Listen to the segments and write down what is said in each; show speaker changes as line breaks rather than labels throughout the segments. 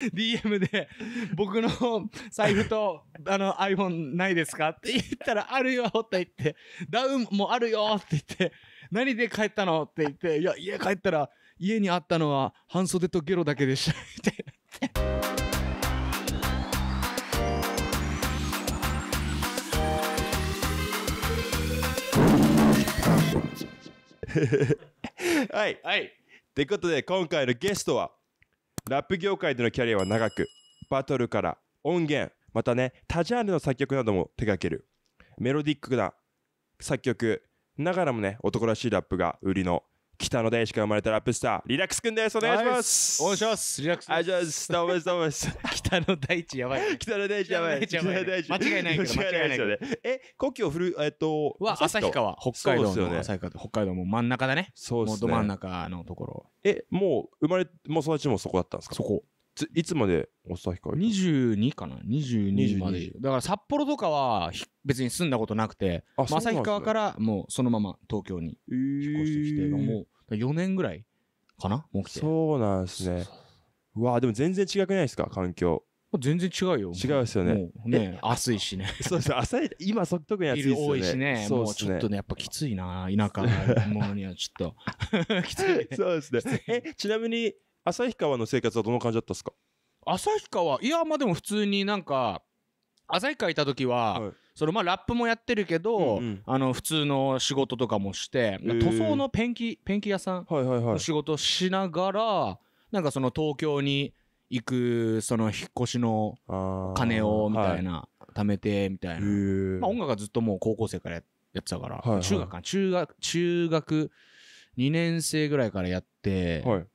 DM で、僕の財布と、あの、iPhone ないですかって言ったら、あるよって言って、ダウンもあるよって言って、何で帰ったのって言って、いや、家帰ったら、家にあったのは半袖とゲロだけでした、って。
はい、はい。ってことで、今回のゲストは、ラップ業界でのキャリアは長く、バトルから音源、またね、タジャンルの作曲なども手掛ける。メロディックな作曲、ながらもね、男らしいラップが売りの北野大地から生まれたラップスター、リラックスくんです。お願いします。お願いします。リラックス。あ、じゃあ、どうもです、どうもです。北野大地やばい北野大地やばい。北の大地い間違いない間違いないけどですよえ、故郷ふる、えっと、は旭川、北海道の旭川、北海道も真ん中だね。そうでうすど真ん中のところ、え、もう生まれもう育ちもそこだったんですかそこ。ついつまでおさひか22かな22まで
だから札幌とかは別に住んだことなくて旭川からもうそのまま東京に引っ越してきて、えー、もう4年ぐらい
かなもう来てそうなんですねうわでも全然違くないですか環境全然違うよ。違うですよね。ね、暑いしね。そうです朝今、
特に暑いですよね。多いしね。そうちょっとね、やっぱきついな、田舎のものにはちょっと。
きつい、そうですね。え、ちなみに、旭川の生活はどの感じだったですか
旭川いやまあでも普通になんか旭川いた時は、はいそのまあラップもやってるけど、うんうん、あの普通の仕事とかもして、塗装のペンキペンキ屋さんの仕事しながら、はいはいはい、なんかその東京に行くその引っ越しの金をみたいな、はい、貯めてみたいな、まあ、音楽はずっともう高校生からやってたから、はいはい、中学か中学中学2年生ぐらいからやって、はい、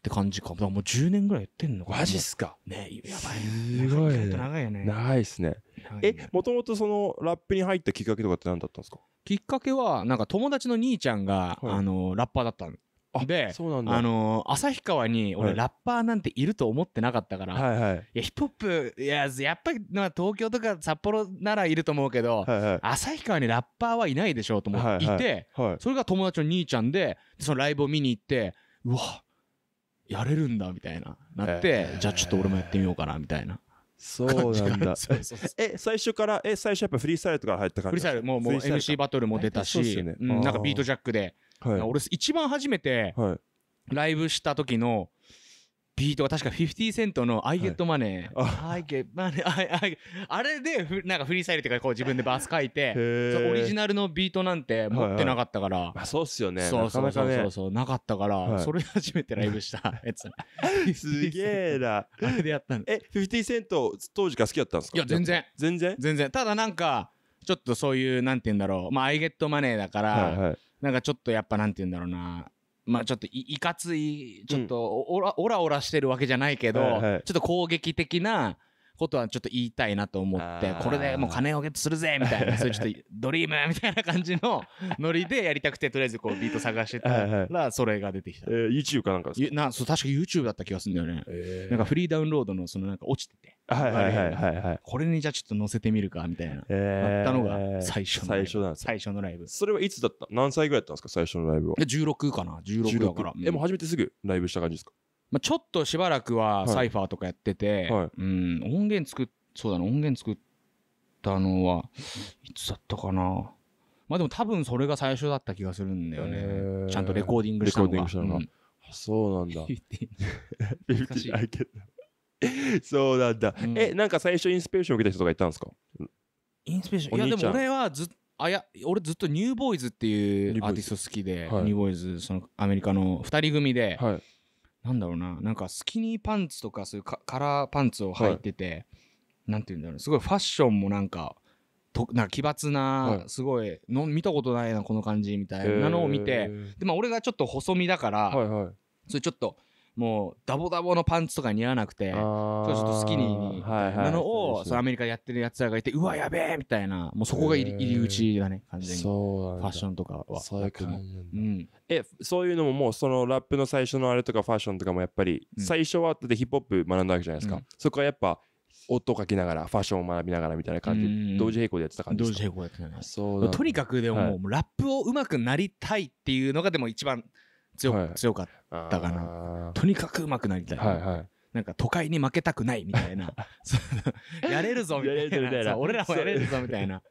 って感じか。もう10年ぐらいやってんのかな。マジっすか。ねやばい。すごい、ね。長いよね。長いっすね。
え、もともとそのラップに入ったきっかけとかって何だったんですか
きっかけは、なんか友達の兄ちゃんが、はい、あの、ラッパーだったの。で、あのー、旭川に俺ラッパーなんていると思ってなかったから、はいはい、いや、ヒップホップ、いや、やっぱり、まあ、東京とか札幌ならいると思うけど、はいはい、旭川にラッパーはいないでしょうと思っていて、はいはいはい、それが友達の兄ちゃんで、そのライブを見に行って、うわ、やれるんだみたいななって、じゃあちょっ
と俺もやってみようかなみたいな。そうなんだ。え、最初から、え、最初やっぱフリースタイルとか入った感じフリースタイル、もう、もう MC バトルも出たし、なんかビートジャックで。俺、一
番初めて、ライブした時の、ビートが確か50セントの I get money、はい、I get money, I, I, あれでふ、なんかフリーサイルっていうか、こう自分でバス書いて、オリジナルのビートなんて持ってなかったから。はいはいまあ、そうっすよね。そうそうそうそうそうなかね、なかったから、はい、それ初めてライブした やつ。
すげえな。あれでやったの。え、50セント当時から好きだったんですかいや、全然。全然全然。ただなんか、
ちょっとそういう、なんて言うんだろう。まあ、I get money だから、はいはい、なんかちょっとやっぱなんて言うんだろうな。まあちょっといかつい、ちょっとオラ、オラオラしてるわけじゃないけど、はいはい、ちょっと攻撃的な、ことはちょっと言いたいなと思って、これでもう金をゲットするぜみたいな、そういうちょっと ドリームみたいな感じのノリでやりたくて、とりあえずこうビート探してたら、それが出てきた。えー、YouTube かなんかですかなそう、確か YouTube だった気がするんだよね。えー、なんかフリーダウンロードのそのなんか落ちてて。はいはいはいはい、はい、これにじゃあちょっと載せてみるかみたいな、えー、ったのが最初の最初な最初のライブ
それはいつだった何歳ぐらいだったんですか最初のライブは16
かな16だから、うえもう初め
てすぐライブした感じですかまあ、ちょっとしばらくはサイファーとか
やってて、はいはい、うん音源作っそうだな音源作ったのはいつだったかなまあでも多分それが最初だった気がするんだよねちゃんとレコーディングしたのがレコーディングしたのが、うん、
そうなんだ そうなんだ、うん、えなんか最初インスピレーション受けた人とかいたんですかインスピレーションいやでも俺はず
あや俺ずっとニューボーイズっていうアーティスト好きでニューボーイズーイズそのアメリカの2人組で、はいなんだろうな、なんかスキニーパンツとかそういうカラーパンツを履いてて、はい、なんていうんだろう、すごいファッションもなんか、となんか奇抜な、すごいの見たことないなこの感じみたいなのを見てで、ま俺がちょっと細身だから、はいはい、それちょっともうダボダボのパンツとか似合わなくてちょっとスキニーみたいなのを、はいはい、そのアメリカやってるやつらがいてうわやべえみたいなもうそこが入り入り口だね完全にファッションとかはそういううん、
えそういうのももうそのラップの最初のあれとかファッションとかもやっぱり、うん、最初はでヒップホップ学んだわけじゃないですか、うん、そこはやっぱ音を書きながらファッションを学びながらみたいな感じ同時並行でやってた感じですか同時並行やってたねとにかくでも、はい、もう
ラップをうまくなりたいっていうのがでも一番強はい、強かったかな。とにかくうまくなりたい。はいはいなんか都会に負けたくないみたいな。
やれるぞみたいな。いな俺らもやれるぞみたいな。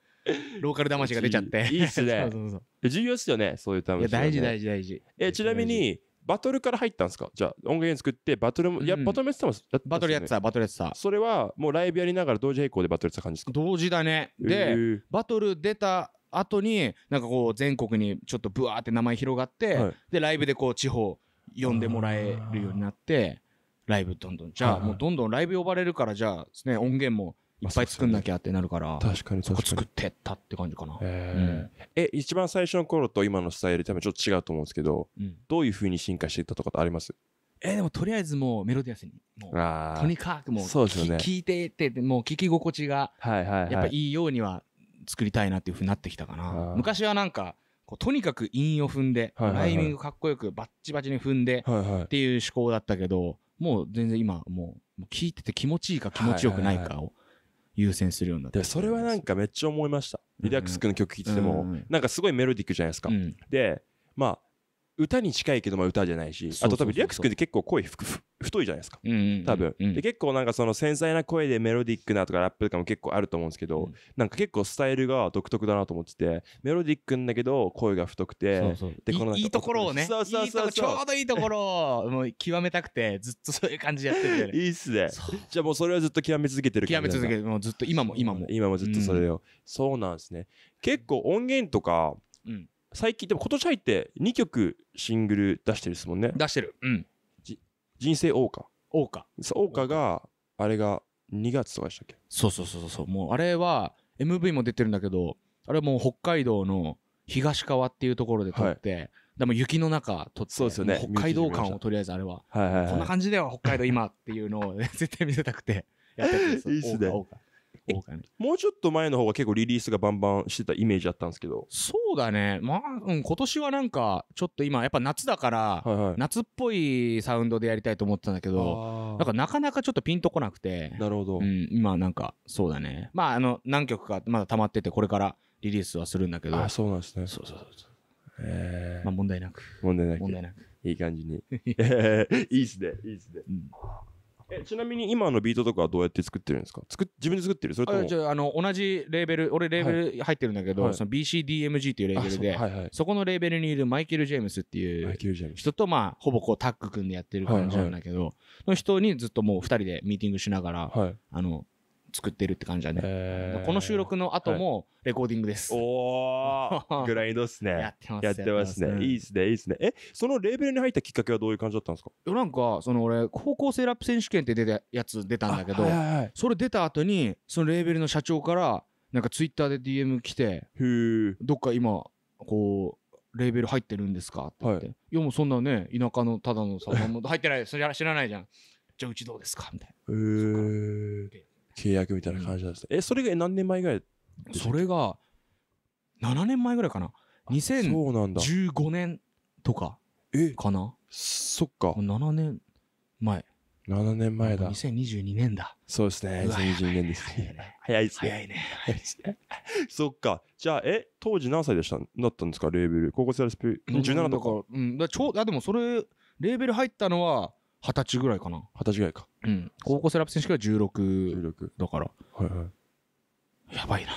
ローカル魂が出ちゃって。いいっすね。そうそうそう重要っすよね、そういう魂、ね、いや、大事大事大事。え、ちなみに、バトルから入ったんですかじゃあ、音源作って、バトルも、いや、バトルやってたもん、ね、バトルやってた、バトルやってた。それは、もうライブやりながら同時並行でバトルやってた感じですか同時だね。で、
バトル出た後になんかこう全国にちょっとブワーって名前広がって、はい、でライブでこう地方呼んでもらえるようになってライブどんどんじゃあもうどんどんライブ呼ばれるからじゃあですね音源もいっぱい作んなきゃってなるから、確かにそこ作ってったって感じかな、え
ーうん、え一番最初の頃と今のスタイル多分ちょっと違うと思うんですけど、うん、どういうふうに進化していったとかってあります
えー、でもとりあえずもうメロディアスに
もうとにかくもうう、ね、聞い
ていてもう聞き心地が
やっぱいい
ようには作りたいなっていうふうになってきたかな。昔はなんかこうとにかく韻を踏んで、ライミングかっこよくバッチバチに踏んで、っていう思考だったけど、もう全然今もう聞
いてて気持ちいいか気持ちよくないかを優先するようになって、それはなんかめっちゃ思いました。リラックス君の曲聴いてても、なんかすごいメロディックじゃないですか。で、まあ歌に近いけど、まあ、歌じゃないし、あと多分リラックス君って結構声ふふ太いじゃないですか、うんうんうん多分、で結構なんかその繊細な声でメロディックなとかラップとかも結構あると思うんですけど、うん、なんか結構スタイルが独特だなと思っててメロディックんだけど声が太くてでこのいいところをねそ
うそうそうちょうどいいところをもう極めたくてずっとそういう感じやってる、ね、
いいっすねじゃあもうそれはずっと極め続けてる極め続けてもうずっと今も今も今もずっとそれを、うん、そうなんですね結構音源とか、うん最近、でも今年入って2曲シングル出してるですもんね。出してる。うん。人生桜花。桜花。そうが、あれが2月とかでしたっけそうそうそうそう。もうあれは、MV も出てるんだけ
ど、あれはもう北海道の東川っていうところで撮って、でも雪の中
撮って、そうですよね北海道感
をとりあえずあれは、
はいはいこんな感
じでは北海道今っていうのを 絶対見せたくて
やってるんですよ。いいっすね方がね。もうちょっと前の方が結構リリースがバンバンしてたイメージあったんですけど。そ
うだね。まあ、うん、今年はなんか、ちょっと今、やっぱ夏だから、はいはい、夏っぽいサウンドでやりたいと思ってたんだけど、なんかなかなかちょっとピンとこなくて。なるほど。うん、今なんか、そうだね。まあ、あの、何曲かまだ溜まってて、これからリリースはするんだけど。あ、そうなんですね。そうそうそうそう。えー、まあ問題なく。問題なく。問題な
く。いい感じに。いいっすね、いいっすね。うんえちなみに今のビートとかはどうやって作ってるんですか作自分で作ってるそれともあじ
ゃああの同じレーベル俺レーベル入ってるんだけど、はい、その BCDMG っていうレーベルでそはいはい、そこのレーベルにいるマイケル・ジェームスっていう人とまあほぼこうタッグ組んでやってる感じなんだけど、はいはい、の人にずっともう2人でミーティングしながら、はい、あの作ってるって感じだね。この収録の後もレコ
ーディングです。はおー、グライン
ドっすね。やってます。やってますね。いいっ
すね、いいっすね。え、そのレーベルに入ったきっかけはどういう感じだったんですかなん
か、その俺、高校生ラップ選手権って出たやつ出たんだけど、それ出た後に、そのレーベルの社長から、なんかツイッターで DM 来て、へどっか今、こう、レーベル入ってるんですかって言って、い、や
もうそんなね、田舎のただのさ、
入ってない、それ知らないじゃん。じゃあうちどうですかみたい
な。へえ。契約みたいな感じなんですうん、えそれが何年前ぐらいそれが
7年前ぐらいかな2015年とかかなそっか7年前7年前だ2022年
だそうですね2022年です早いですね早いね早いですねそっかじゃあえ当時何歳でしただったんですかレーベル高校生ラスピ17とか
うんだちょあでもそれレーベル入ったのは
二十歳ぐらいかな。二十歳ぐらいか。うん。高校セ
ラピ選手権16。16。だから。はいはい。やばいな。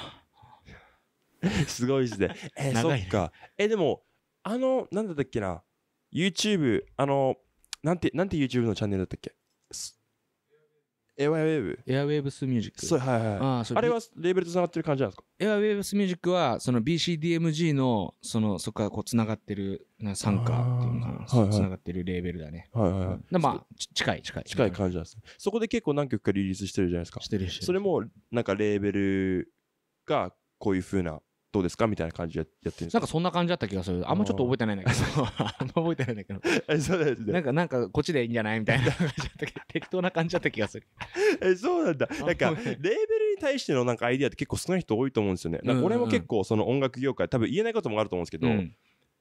すごいですね。えー、そっか。えー、でも、あの、なんだったっけな。YouTube、あの、なんて、なんて YouTube のチャンネルだったっけエアウェーブエアウェーブスミュージック。そう、はいはい。ああれはレーベルと繋がってる感じなんですかエアウェーブスミ
ュージックは、その BCDMG の、その、そこからこう、繋がってる、な参加っていうのかな。はいはい繋がってるレーベルだね。
はいはいはい。まあ、ち近い近い。近い感じなんですね。そこで結構何曲かリリースしてるじゃないですか。してるし。それも、なんかレーベルがこういうふうなどうですかみたいな感じでやってるんですかなんかそん
な感じだった気がする。あんまちょっと覚えてないんだけど、あんま覚えて
ないんだけど。えそうですね。なんか、なんかこっちでいいんじゃないみたいな感じだったけど、適当な感じだった気がする。えそうなんだ。なんか、レーベルに対してのなんかアイディアって結構少ない人多いと思うんですよね。か俺も結構その音楽業界、多分言えないこともあると思うんですけど、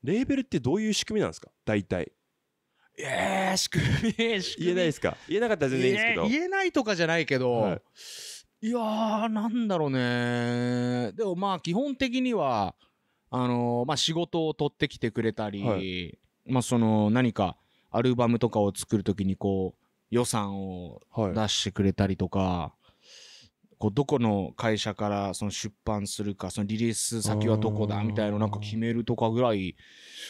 レーベルってどういう仕組みなんですか大体。ええ仕組み、仕組み。言えないですか言えなかったら全然いいんですけど。言
えないとかじゃないけど、いやー、なんだろうね。でもまあ、基本的には、あのー、まあ、仕事を取ってきてくれたり、はい、まあ、その、何か、アルバムとかを作るときに、こう、予算を出してくれたりとか、はい、こう、どこの会社から、その出版するか、そのリリース先はどこだ、みたいななんか決めるとかぐらい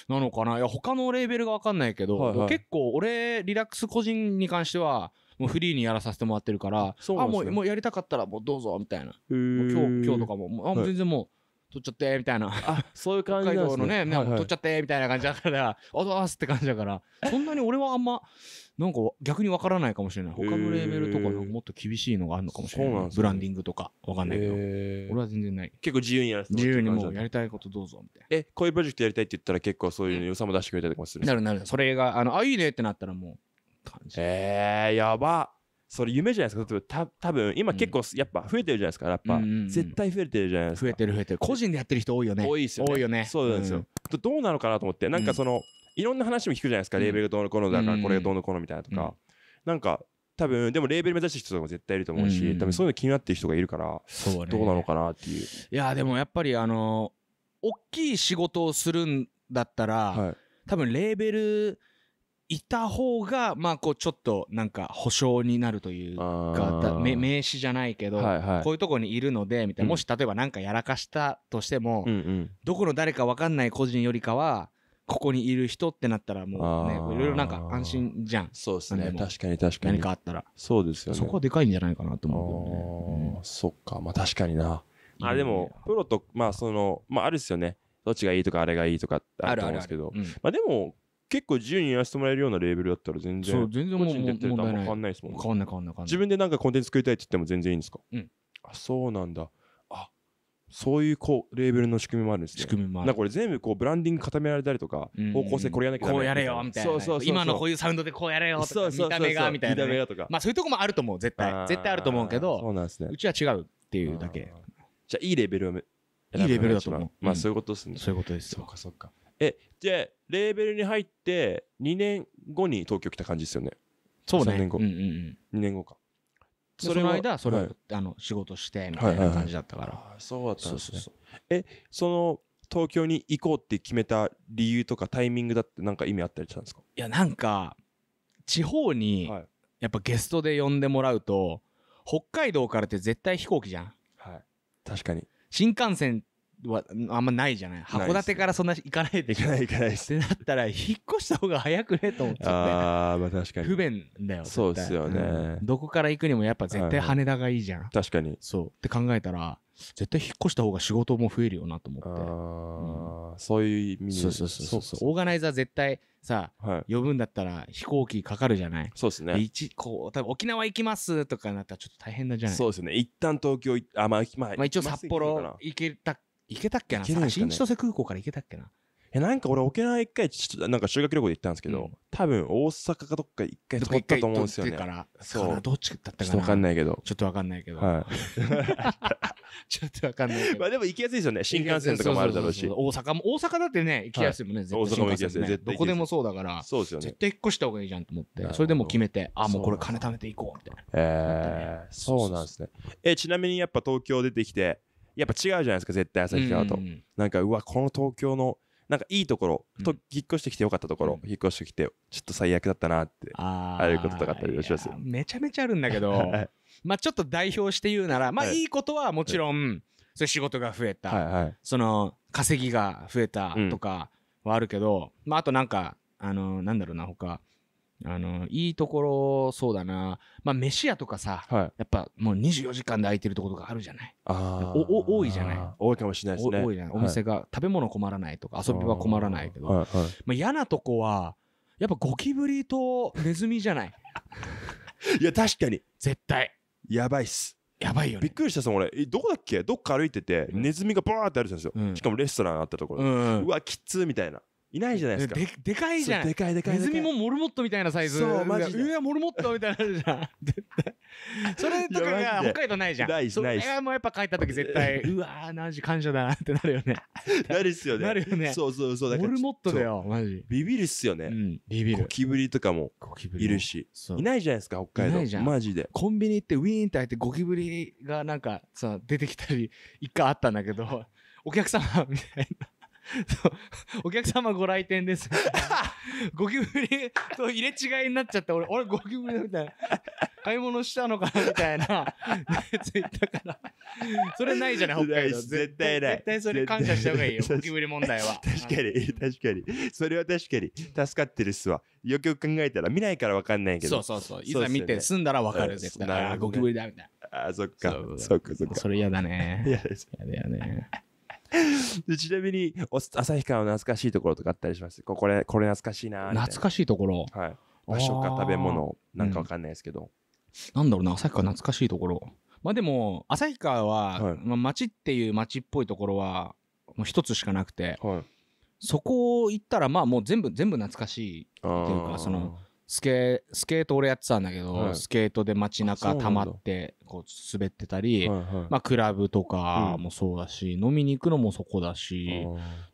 なのかな。いや、他のレーベルがわかんないけど、はいはい、結構、俺、リラックス個人に関しては、もうフリーにやらさせてもらってるから、ね、あもうもうやりたかったらもうどうぞみたいな今日今日とかももうあ全然もう。取っちゃってみたいなあそういう感じ、ね、北海道のね、ね取っちゃってみたいな感じだからあざーすって感じだからそんなに俺はあんまなんか逆にわからないかもしれない他のレーベルとかもっと厳しいのがあるのかもしれない、ね、ブランディングとかわかんないけど俺は全然ない
結構自由にやらせて自由にもうや
りたいことどうぞみた
いなえこういうプロジェクトやりたいって言ったら結構そういう良さも出してくれたりとかするなるなるそれがあのあいいねってなったらもう感じ。えー、やば。それ夢じゃないですかた多分今結構やっぱ増えてるじゃないですか、ラッパー、絶対増えてるじゃないですか増えてる増えてる個人でやってる人多いよね多いですよね多いよねそうなんですよ、どうなのかなと思ってなんかその、いろんな話も聞くじゃないですか、レーベルがどうのこうのだからこれがどうのこうのみたいなとか、なんか多分でもレーベル目指す人とかも絶対いると思うし、多分そういうの気になってる人がいるから、どうなのかなっていういやでもやっぱ
りあの大きい仕事をするんだったら、多分レーベルいた方が、まあ、こう、ちょっと、なんか、保証になるというか、名詞じゃないけど、はいはい、こういうとこにいるので、みたいな、うん、もし例えばなんかやらかしたとしても、うんうん、どこの誰かわかんない個人よりかは、ここにいる人ってなったら、
もうね、いろいろなんか安心じゃん。そうですね。確かに確かに。何かあったら。そうですよね。そこはでかいんじゃないかなと思うけどね。うん、そっか。まあ、確かにな。あでも、プロと、まあ、その、まあ、あるっすよね。どっちがいいとか、あれがいいとかあると思うんですけど。あるあるあるうん、まあ、でも、結構自由にやらせてもらえるようなレーベルだったら全然、そう、全然個人でやってるとあんま変わん
ないですもんね。変わんない変わんないんない。自
分でなんかコンテンツ作りたいって言っても全然いいんですかうん。あ、そうなんだ。あ、そういうこう、レーベルの仕組みもあるんですね。仕組みもあなるか。これ全部こう、ブランディング固められたりとかうんうん、方向性これやらなきゃこうやれよ、みたいな。そうそうそうそう。今のこういうサウンドでこうやれよ、とそうそうそうそう見た目が、みたいな見た目がとか。まあそういうとこもあると思う、絶対。絶対あると思うけどそうなんですねう。ちは違うっていうだけ。じゃあ、いいレベルをいいレベルだと思うまあ、うんそういうことですね。そういうことですそうか、そうか。え、じゃあ、レーベルに入って2年後に東京来た感じですよね。そうね。3年後。うんうんうん、2年後か。それの間、それ、はい、
あの、仕事して、みたいな感じだったから。はいはいはい、そうだったんですね。そうそ
うえ、その、東京に行こうって決めた理由とかタイミングだってなんか意味あったりしたんですかいや、なんか、地方に、やっぱゲストで呼んでもらうと、
北海道からって絶対飛行機じゃん。はい。確かに。新幹線はあんまないじゃない函館からそんな行かないといけない行かないでってなったら引っ越した方が早くねと思ってああまあ確かに不便だよそうですよね、うん、どこから行くにもやっぱ絶対羽田がいいじゃん、はい確かにそうって考えたら絶対引っ越した方が仕事も増えるよなと思ってあ、うん、そういう意味そうそうそうそうオーガナイザー絶対さ、
はい、呼ぶんだったら飛行機かかるじゃないそうですね一
こう多分沖縄行きますとかなったらちょっと大変なじゃないそうです
ね一旦東京あまあ、まあ、まあ一応札幌
行けた行
けたっけな、新千歳
空港から行けたっけな。
え、なんか俺沖縄一回、ちょっとなんか修学旅行で行ったんですけど、多分大阪かどっか一回通ったと思うんですよね。どっかそう。どっちだったかな。ちょっとわかんないけど。ちょっとわかんないけど。はい。ちょっとわかんないまあでも行きやすいですよね。
新幹線とかもあるだろうし。大阪も、大阪だってね、行きやすいもんね。大阪も行きやすい。絶対。どこでもそうだから。そうですよね。絶対引っ越した方がいいじゃん
と思って。それでも決めて、あ、もうこれ金
貯めていこう、みた
いな。えそうなんですね。え、ちなみにやっぱ東京出てきて、やっぱ違うじゃないですか絶対旭川と、うんなんかうわこの東京のなんかいいところと、うん、引っ越してきてよかったところ、うん、引っ越してきてちょっと最悪だったなってああいうこととかあったりします
めちゃめちゃあるんだけど まあちょっと代表して言うならまあいいことはもちろん、はい、そ仕事が増えた、はいはい、その稼ぎが増えたとかはあるけど、うん、まああとなんかあのなんだろうな他あの、いいところ、そうだな。まあ、飯屋とかさ、はい、やっぱもう24時間で空いてるところがあるじゃない。あお多いじゃない。多いかもしれないですね。多いじゃない。お店が、食べ物困らないとか、遊びは困らないけど、はいはい、まあ、嫌なとこは、
やっぱゴキブリとネズミじゃない。いや、確かに。絶対。やばいっす。やばいよ、ね、びっくりしたさ、俺、どこだっけどっか歩いてて、うん、ネズミがバーってあるんですよ、うん、しかもレストランあったところ。うん、うわ、きつーみたいな。いないじゃないですか。で、でかいじゃん。でかいでかいネズミも
モルモットみたいなサイズ。そう、マジで。上はモルモットみたいなのじゃん。絶対。それとかが北海道ないじゃん。ないそれはもうやっぱ帰った時絶対、うわー、マジ感謝だなって
なるよね。なるっすよね。なるよね。そうそうそう。だモルモットだよ、マジ。ビビるっすよね。ビビる。ゴキブリとかもいるし。いないじゃないですか、北海道。マジで。コンビニ行っ
てウィーンって入ってゴキブリがなんかさ、出てきたり、一回あったんだけど、お客様みたいな。お客様ご来店です。ゴキブリと入れ違いになっちゃった俺、俺ゴキブリだみたいな。買い物したのかなみたいなつ言たから。それないじゃない、北海道。絶対ない。絶対それ感謝した方がいいよ、ゴキブリ問題は。確か
に、確かに。それは確かに、助かってるっすわ。よくよく考えたら、見ないから分かんないけど。そうそうそう。いざ見て、済んだら分かる、ですああ、ゴキブリだ、みたいな。あ、そっか。そっか、そっか。それ嫌
だね。嫌です。嫌だよね。
でちなみに、旭川の懐かしいところとかあったりしますこれ、これ懐かしいな懐かしいところはい。場所か食べ物、なんかわかんないですけど。
うん、なんだろうな、旭川懐かしいところ。まあでも、旭川は、はい、まあ、町っていう町っぽいところは、もう一つしかなくて、はい、そこ行ったら、まあもう全部、全部懐かしいっていうか、その、スケスケート俺やってたんだけど、はいスケートで街中な溜まってこう滑ってたり、はいはいまあクラブとかもそうだし、飲みに行くのもそこだし、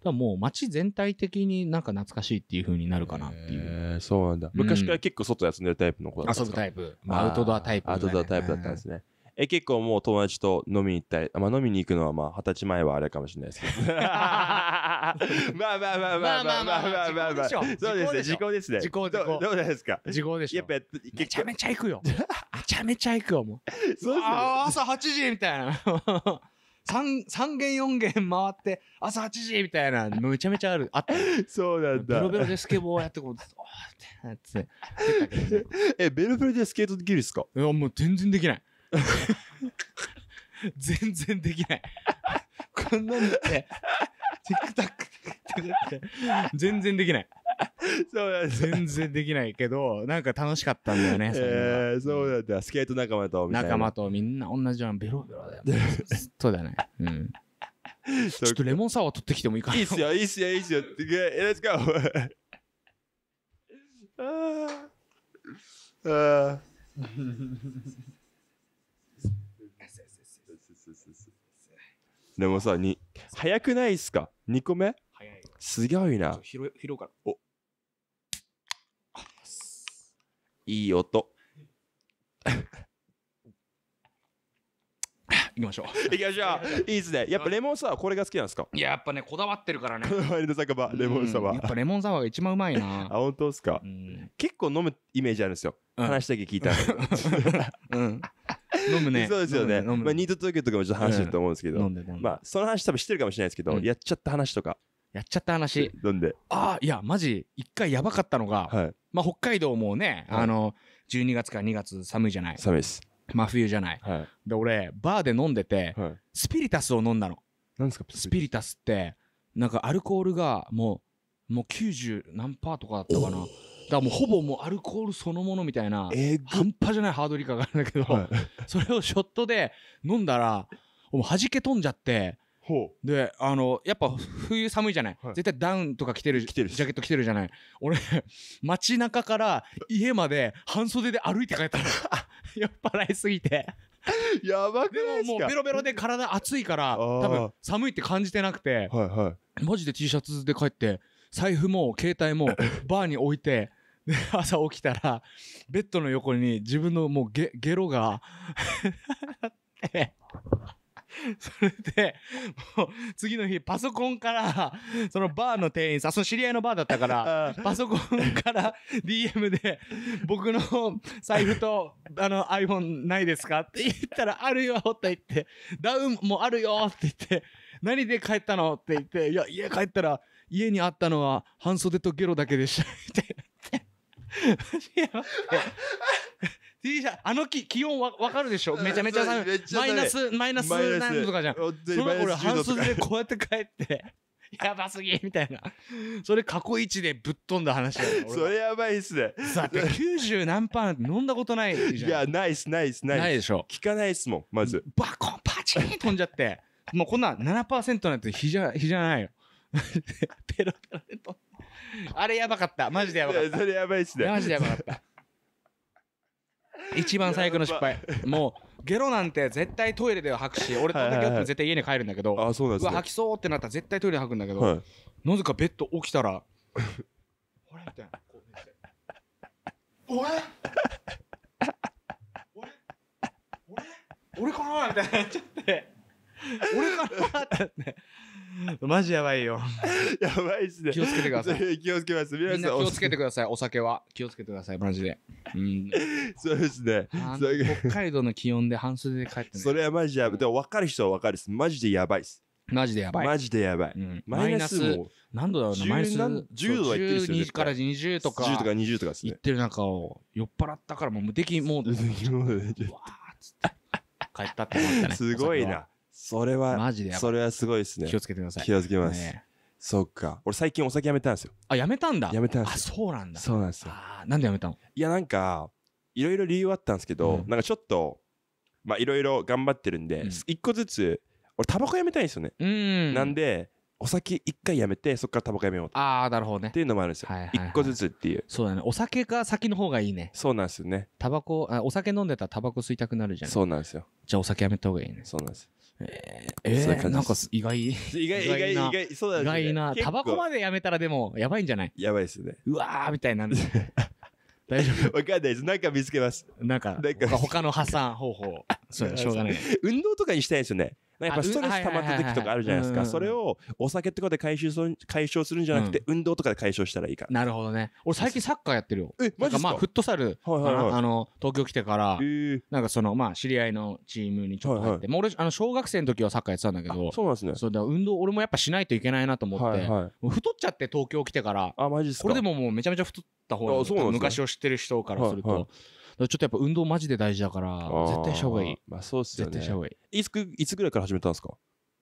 だもう街全体的になんか懐かしいっていうふうになるかなってい
う。そうなんだ。うん昔から結構外休遊んでるタイプの子だったん遊ですぶタイプ、まあ、アウトドアタイプ、アウトドアタイプだったんですね。え、結構もう友達と飲みに行ったり、まあ飲みに行くのはまあ二十歳前はあれかもしれないですけど。まあまあまあまあまあまあまあまあまあ。そうですね、時効ですね。時効どうですか時効でしょ。やっぱ、めちゃめちゃ行くよ。め
ちゃめちゃ行くよ、もう。そう朝8時みたいな。3, 3軒4軒回って朝8時みたいなめちゃめちゃあるあったそうなんだベロベロでスケボーやってこうってなってえベロベロでスケートできるんですかいやもう全然できない全然できないこんなんだって
TikTok
全然できない。そうなん全然できないけど、なんか楽しかったんだよね。え
ー、そうなんだ。スケート仲間と仲間
とみんな同じようなベロベロだよ。そうだね。うん。ちょっとレモンサワー取ってきてもいいかな。いいっす
よ、いいっすよ、いいっすよ。Let's go! ああ。ああ。でもさ、に、早くないですか ?2 個目早い。すごいな。拾うから。おいい音。行きましょう。行きましょう。いいですね。やっぱレモンサワーこれが好きなんですかやっぱね、こだわってるからね。酒場、レモンサワー。やっぱレモンサワーが一番うまいな。あ、本当ですか。結構飲むイメージあるんですよ。話だけ聞いたら。うん。飲むね。そうですよね。まあ、ニート東京とかもちょっと話してると思うんですけど、うん、まあ、その話多分してるかもしれないですけど、うん、やっちゃった話とか。やっちゃった話。飲んでああ、いや、マジ、一回やばかったの
が、はい、まあ、北海道もね、あの、12月から2月寒いじゃない。寒いです。真冬じゃない。はい、で、俺、バーで飲んでて、はい、スピリタスを飲んだの。何ですかスピリタスって、なんかアルコールがもう、もう90何パーとかだったかな。からもうほぼもうアルコールそのものみたいな、えー、半端じゃないハードリカーがあるんだけど、はい、それをショットで飲んだら、もう弾け飛んじゃって、で、あの、やっぱ冬寒いじゃない、はい、絶対ダウンとか着てる、着てるジャケット着てるじゃない俺、街中から家まで半袖で歩いて帰ったら 酔っ払いすぎて。
やばくないでももうベロベロ
で体熱いから、多分寒いって感じてなくて、はいはい、マジで T シャツで帰って、財布も携帯もバーに置いて、で 朝起きたらベッドの横に自分のもうゲゲロがあってそれでもう次の日パソコンからそのバーの店員さんその知り合いのバーだったからパソコンから DM で僕の財布とあの iPhone ないですかって言ったらあるよって言ってダウンもあるよって言って何で帰ったのって言っていや家帰ったら家にあったのは半袖とゲロだけでしたって。T シャツ、あの気気温わわかるでしょめちゃめちゃ寒めいちゃマ寒いイナス、マイナスマイナス何度とかじゃん。それ俺半袖でこうやって帰って、やばすぎみたいな。それ過去一でぶっ飛んだ話だそれ
やばいっすね。さって90 何パーなんて飲んだことないいじゃん。や、ナイス、ナイス、なナいイでス。し
ょ。聞かないっすもん、まず。バコンパチン飛んじゃって、もうこんなん7%なんて日じゃ、日じゃないよ。ペロペロで飛ん あれやばかった。マジでやばかった。
それやばいっすね。マジでやばか
った。一番最悪の失敗。もう、ゲロなんて絶対トイレでは吐くし、俺とだけだったら絶対家に帰るんだけど、あ、そうなんです、ね、うわ、吐きそうってなったら絶対トイレ吐くんだけど、はい、なぜかベッド起きたら、みたいな。俺
俺俺俺かなみたいになっちゃって。俺
かなって。マジやばいよ。やばいっすね。気をつけてください。気
をつけます。皆さん、気をつけてく
ださい。お酒は。気をつけてくださ
い。マジで。うん。そうですね。
北海道の気
温で半袖で帰ってそれはマジやばい。でも分かる人は分かるです。マジでやばいっす。マジでやばい。マジでやばい。マイナス、何度だろうな、マイナス10度は言ってる12から20とか、10とか
20とかですね。言ってる中を、酔っ払ったからもう無敵モード。無敵モードで。わーっつって。帰ったって思ったね。すごいな。
それは、マジでそれはすごいですね。気をつけてください。気をつけますねそっか。俺最近お酒やめたんですよ。あ、やめたんだ。やめたんですよ。そうなんだ。そ
うなんですよ。あーなんでやめたの
いや、なんか、いろいろ理由はあったんですけど、うんなんかちょっと、まあ、いろいろ頑張ってるんで、うん一個ずつ、俺、タバコやめたいんですよね。うん。なんで、お酒一回やめて、そっからタバコやめようと。ああ、なるほどねって。いうのもあるんですよ。一、はいはい個ずつっていう。
そうだね。お酒が先の方がいいね。そうなんですよね。タバコ、あお酒飲んでたらタバコ吸いたくなるじゃん。そうなんですよ。じゃあお酒やめた方がいいね。そうなんです。えー、えなんか意外。意外、意外、意外、意外、そうだね。意外な。タバコまでやめたらでも、やばいんじゃないやばいっすね。うわーみたいな
大丈夫。わかんないです。なんか見つけます。なんか、なんか他の破産方法。そう、しょうがない。運動とかにしたいですよね。やっぱストレス溜まった時とかあるじゃないですか。それをお酒とかで解消する解消するんじゃなくて、運動とかで解消したらいいから。なるほどね。
俺最近サッカーやってるよ。え、マジかまあフットサル、あの、東京来てから、なんかその、まあ知り合いのチームにちょっと入って、もう俺、あの、小学生の時はサッカーやってたんだけど、そうなんですね。そうだ、運動俺もやっぱしないといけないなと思って、太っちゃって東京来てから、あ、マジっすか。これでももうめちゃめちゃ太った方昔を知ってる人からすると、ちょっとやっぱ運動マジで大事だから、絶対した方がいい。まあそうっすよね。絶対した方
がいい。いついつぐらいから始めたんですか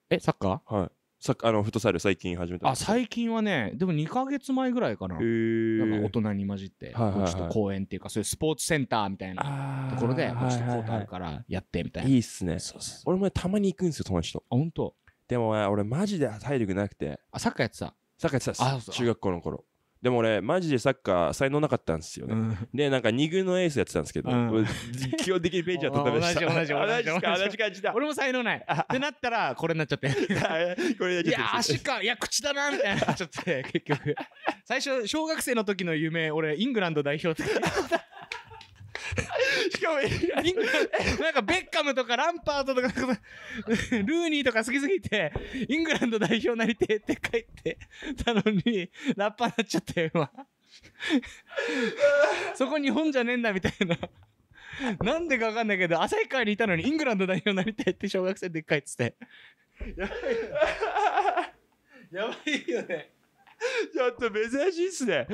え、サッカーはい。さあのフットサル最近始めたあ
最近はねでも2か月前ぐらいかななんか大人に混じって、はいはいはい、ちょっと公園っていうかそういうスポーツセンターみたいなところでちょっとコートあるからやってみたいな、はいはいはい、いい
っすね俺もたまに行くんですよ友達とあ本当。でも俺マジで体力なくてあサッカーやってたサッカーやってたっす中学校の頃でも俺、マジでサッカー才能なかったんですよね。うん、で、なんか2軍のエースやってたんですけど、うん、
的にページはとてもした。同じ、同じ、同じ。同じ感じだ。俺も才能ない。ってなったら、これになっちゃって。これいや、足か、いや、口だな、みたいになっちゃって、結局。最初、小学生の時の夢、俺、イングランド代表って。しかも、なんかベッカムとかランパートとか、ルーニーとか好きすぎて、イングランド代表なりてって書いてたのに、ラッパーになっちゃったよ、今。そこ日本じゃねえんだ、みたいな。なんでかわかんないけど、浅い川にいたのにイングランド代表なりてって小学生でっかいっつって。
やばいよね。ち ょっと珍しいっすね。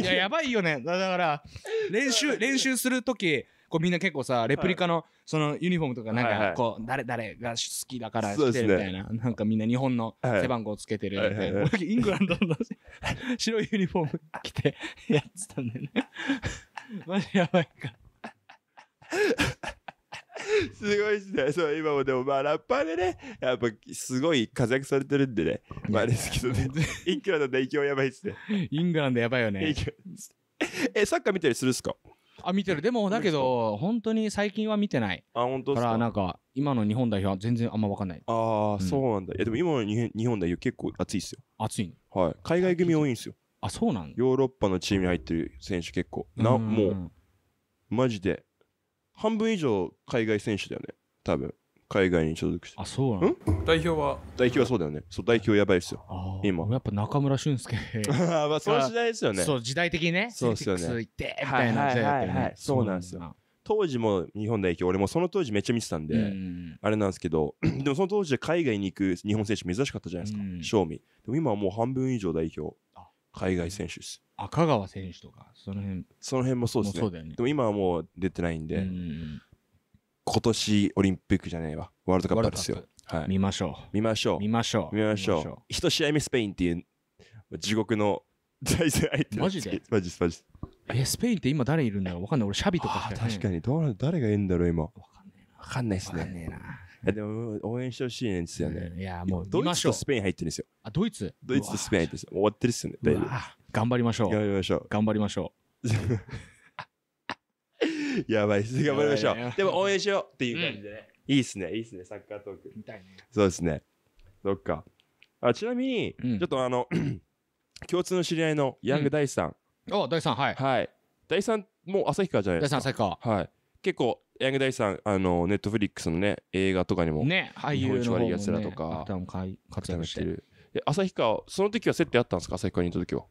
いや、やばい
よね。だから、練習、練習するとき、こうみんな結構さ、レプリカの、そのユニフォームとかなんか、こう、誰、誰が好きだからしてるみたいな。なんかみんな日本の背番号つけてるみたいな。イングランドの白いユニフォーム着てやってたんだよね。マジやばいから。
すごいですね。そう、今もでもまあラッパーでね、やっぱすごい活躍されてるんでね。まああれですけどね。イングランドで勢いやばいっすね。
イングランドやばいよね。
え、サッカー見たりするっすか
あ、見てる。でも、だけど、本当に最近は見てない。あ、本当ですから、なんか、今の日本代表は全然あんま分かんない。
ああ、そうなんだ。いや、でも今の日本代表結構熱いっすよ。熱いはい。海外組多いんすよ。あ、そうなんヨーロッパのチームに入ってる選手結構。な、もう、マジで、半分以上海外選手だよね多分海外に所属してあそうなん代表は代表はそうだよねそう代表やばいですよあ今や
っぱ中村俊輔あ まあその時代ですよねそう時代的にねそうすよねてみたいな時代だったよはいはいねそうな
んですよ当時も日本代表俺もその当時めっちゃ見てたんで、んあれなんですけど でもその当時で海外に行く日本選手珍しかったじゃないですか、うん正味でも今はもう半分以上代表海外選手です。
赤川選手とか、
その辺その辺もそうですね。ねでも今はもう出てないんで、今年オリンピックじゃねえわ、ワールドカップですよ。はい、見ましょう。見ましょう。見ましょう。見ましょう。一試合目スペインっていう地獄の対戦相手マジでマジマジえ、スペインって今誰いるんだろうわかんない。俺、シャビとかか、ね、確かにどう、誰がいるんだろう、今。わかんないですね。わかんないでも応援してほしいんですよね。いや、もうドイツとスペイン入ってるんですよ。あ、ドイツドイツとスペイン入ってるんですよ。終わってるっすよね、
頑張りましょう。頑張りましょう。頑張りましょ
う。やばいっす。頑張りましょう。でも応援しようっていう感じでね。いいっすね、いいっすね、サッカートーク。みたいね。そうですね。そっか。あちなみに、ちょっとあの、共通の知り合いのヤング大さん。あ、大さん、はい。はい。大さんも旭川じゃないですか。大さん、旭川。はい。結構、ヤングダイさん、あの、ネットフリックスのね、映画とかにも、ね、俳優の悪いね、やつらとか、活躍してる。え、旭川、その時は接定あったんですか旭川にいた時は。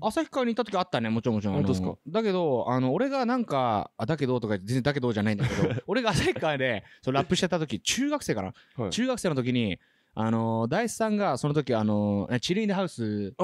旭川にいた時あったね、もちろんもちろん。本当ですかだけど、あの、俺がなんか、あ、だけどとか、全然だけどじゃないんだけど、俺が旭川で、そのラップしてた時、中学生かな、はい、中学生の時に、あの大地さんが、その時、あのチリーンハウス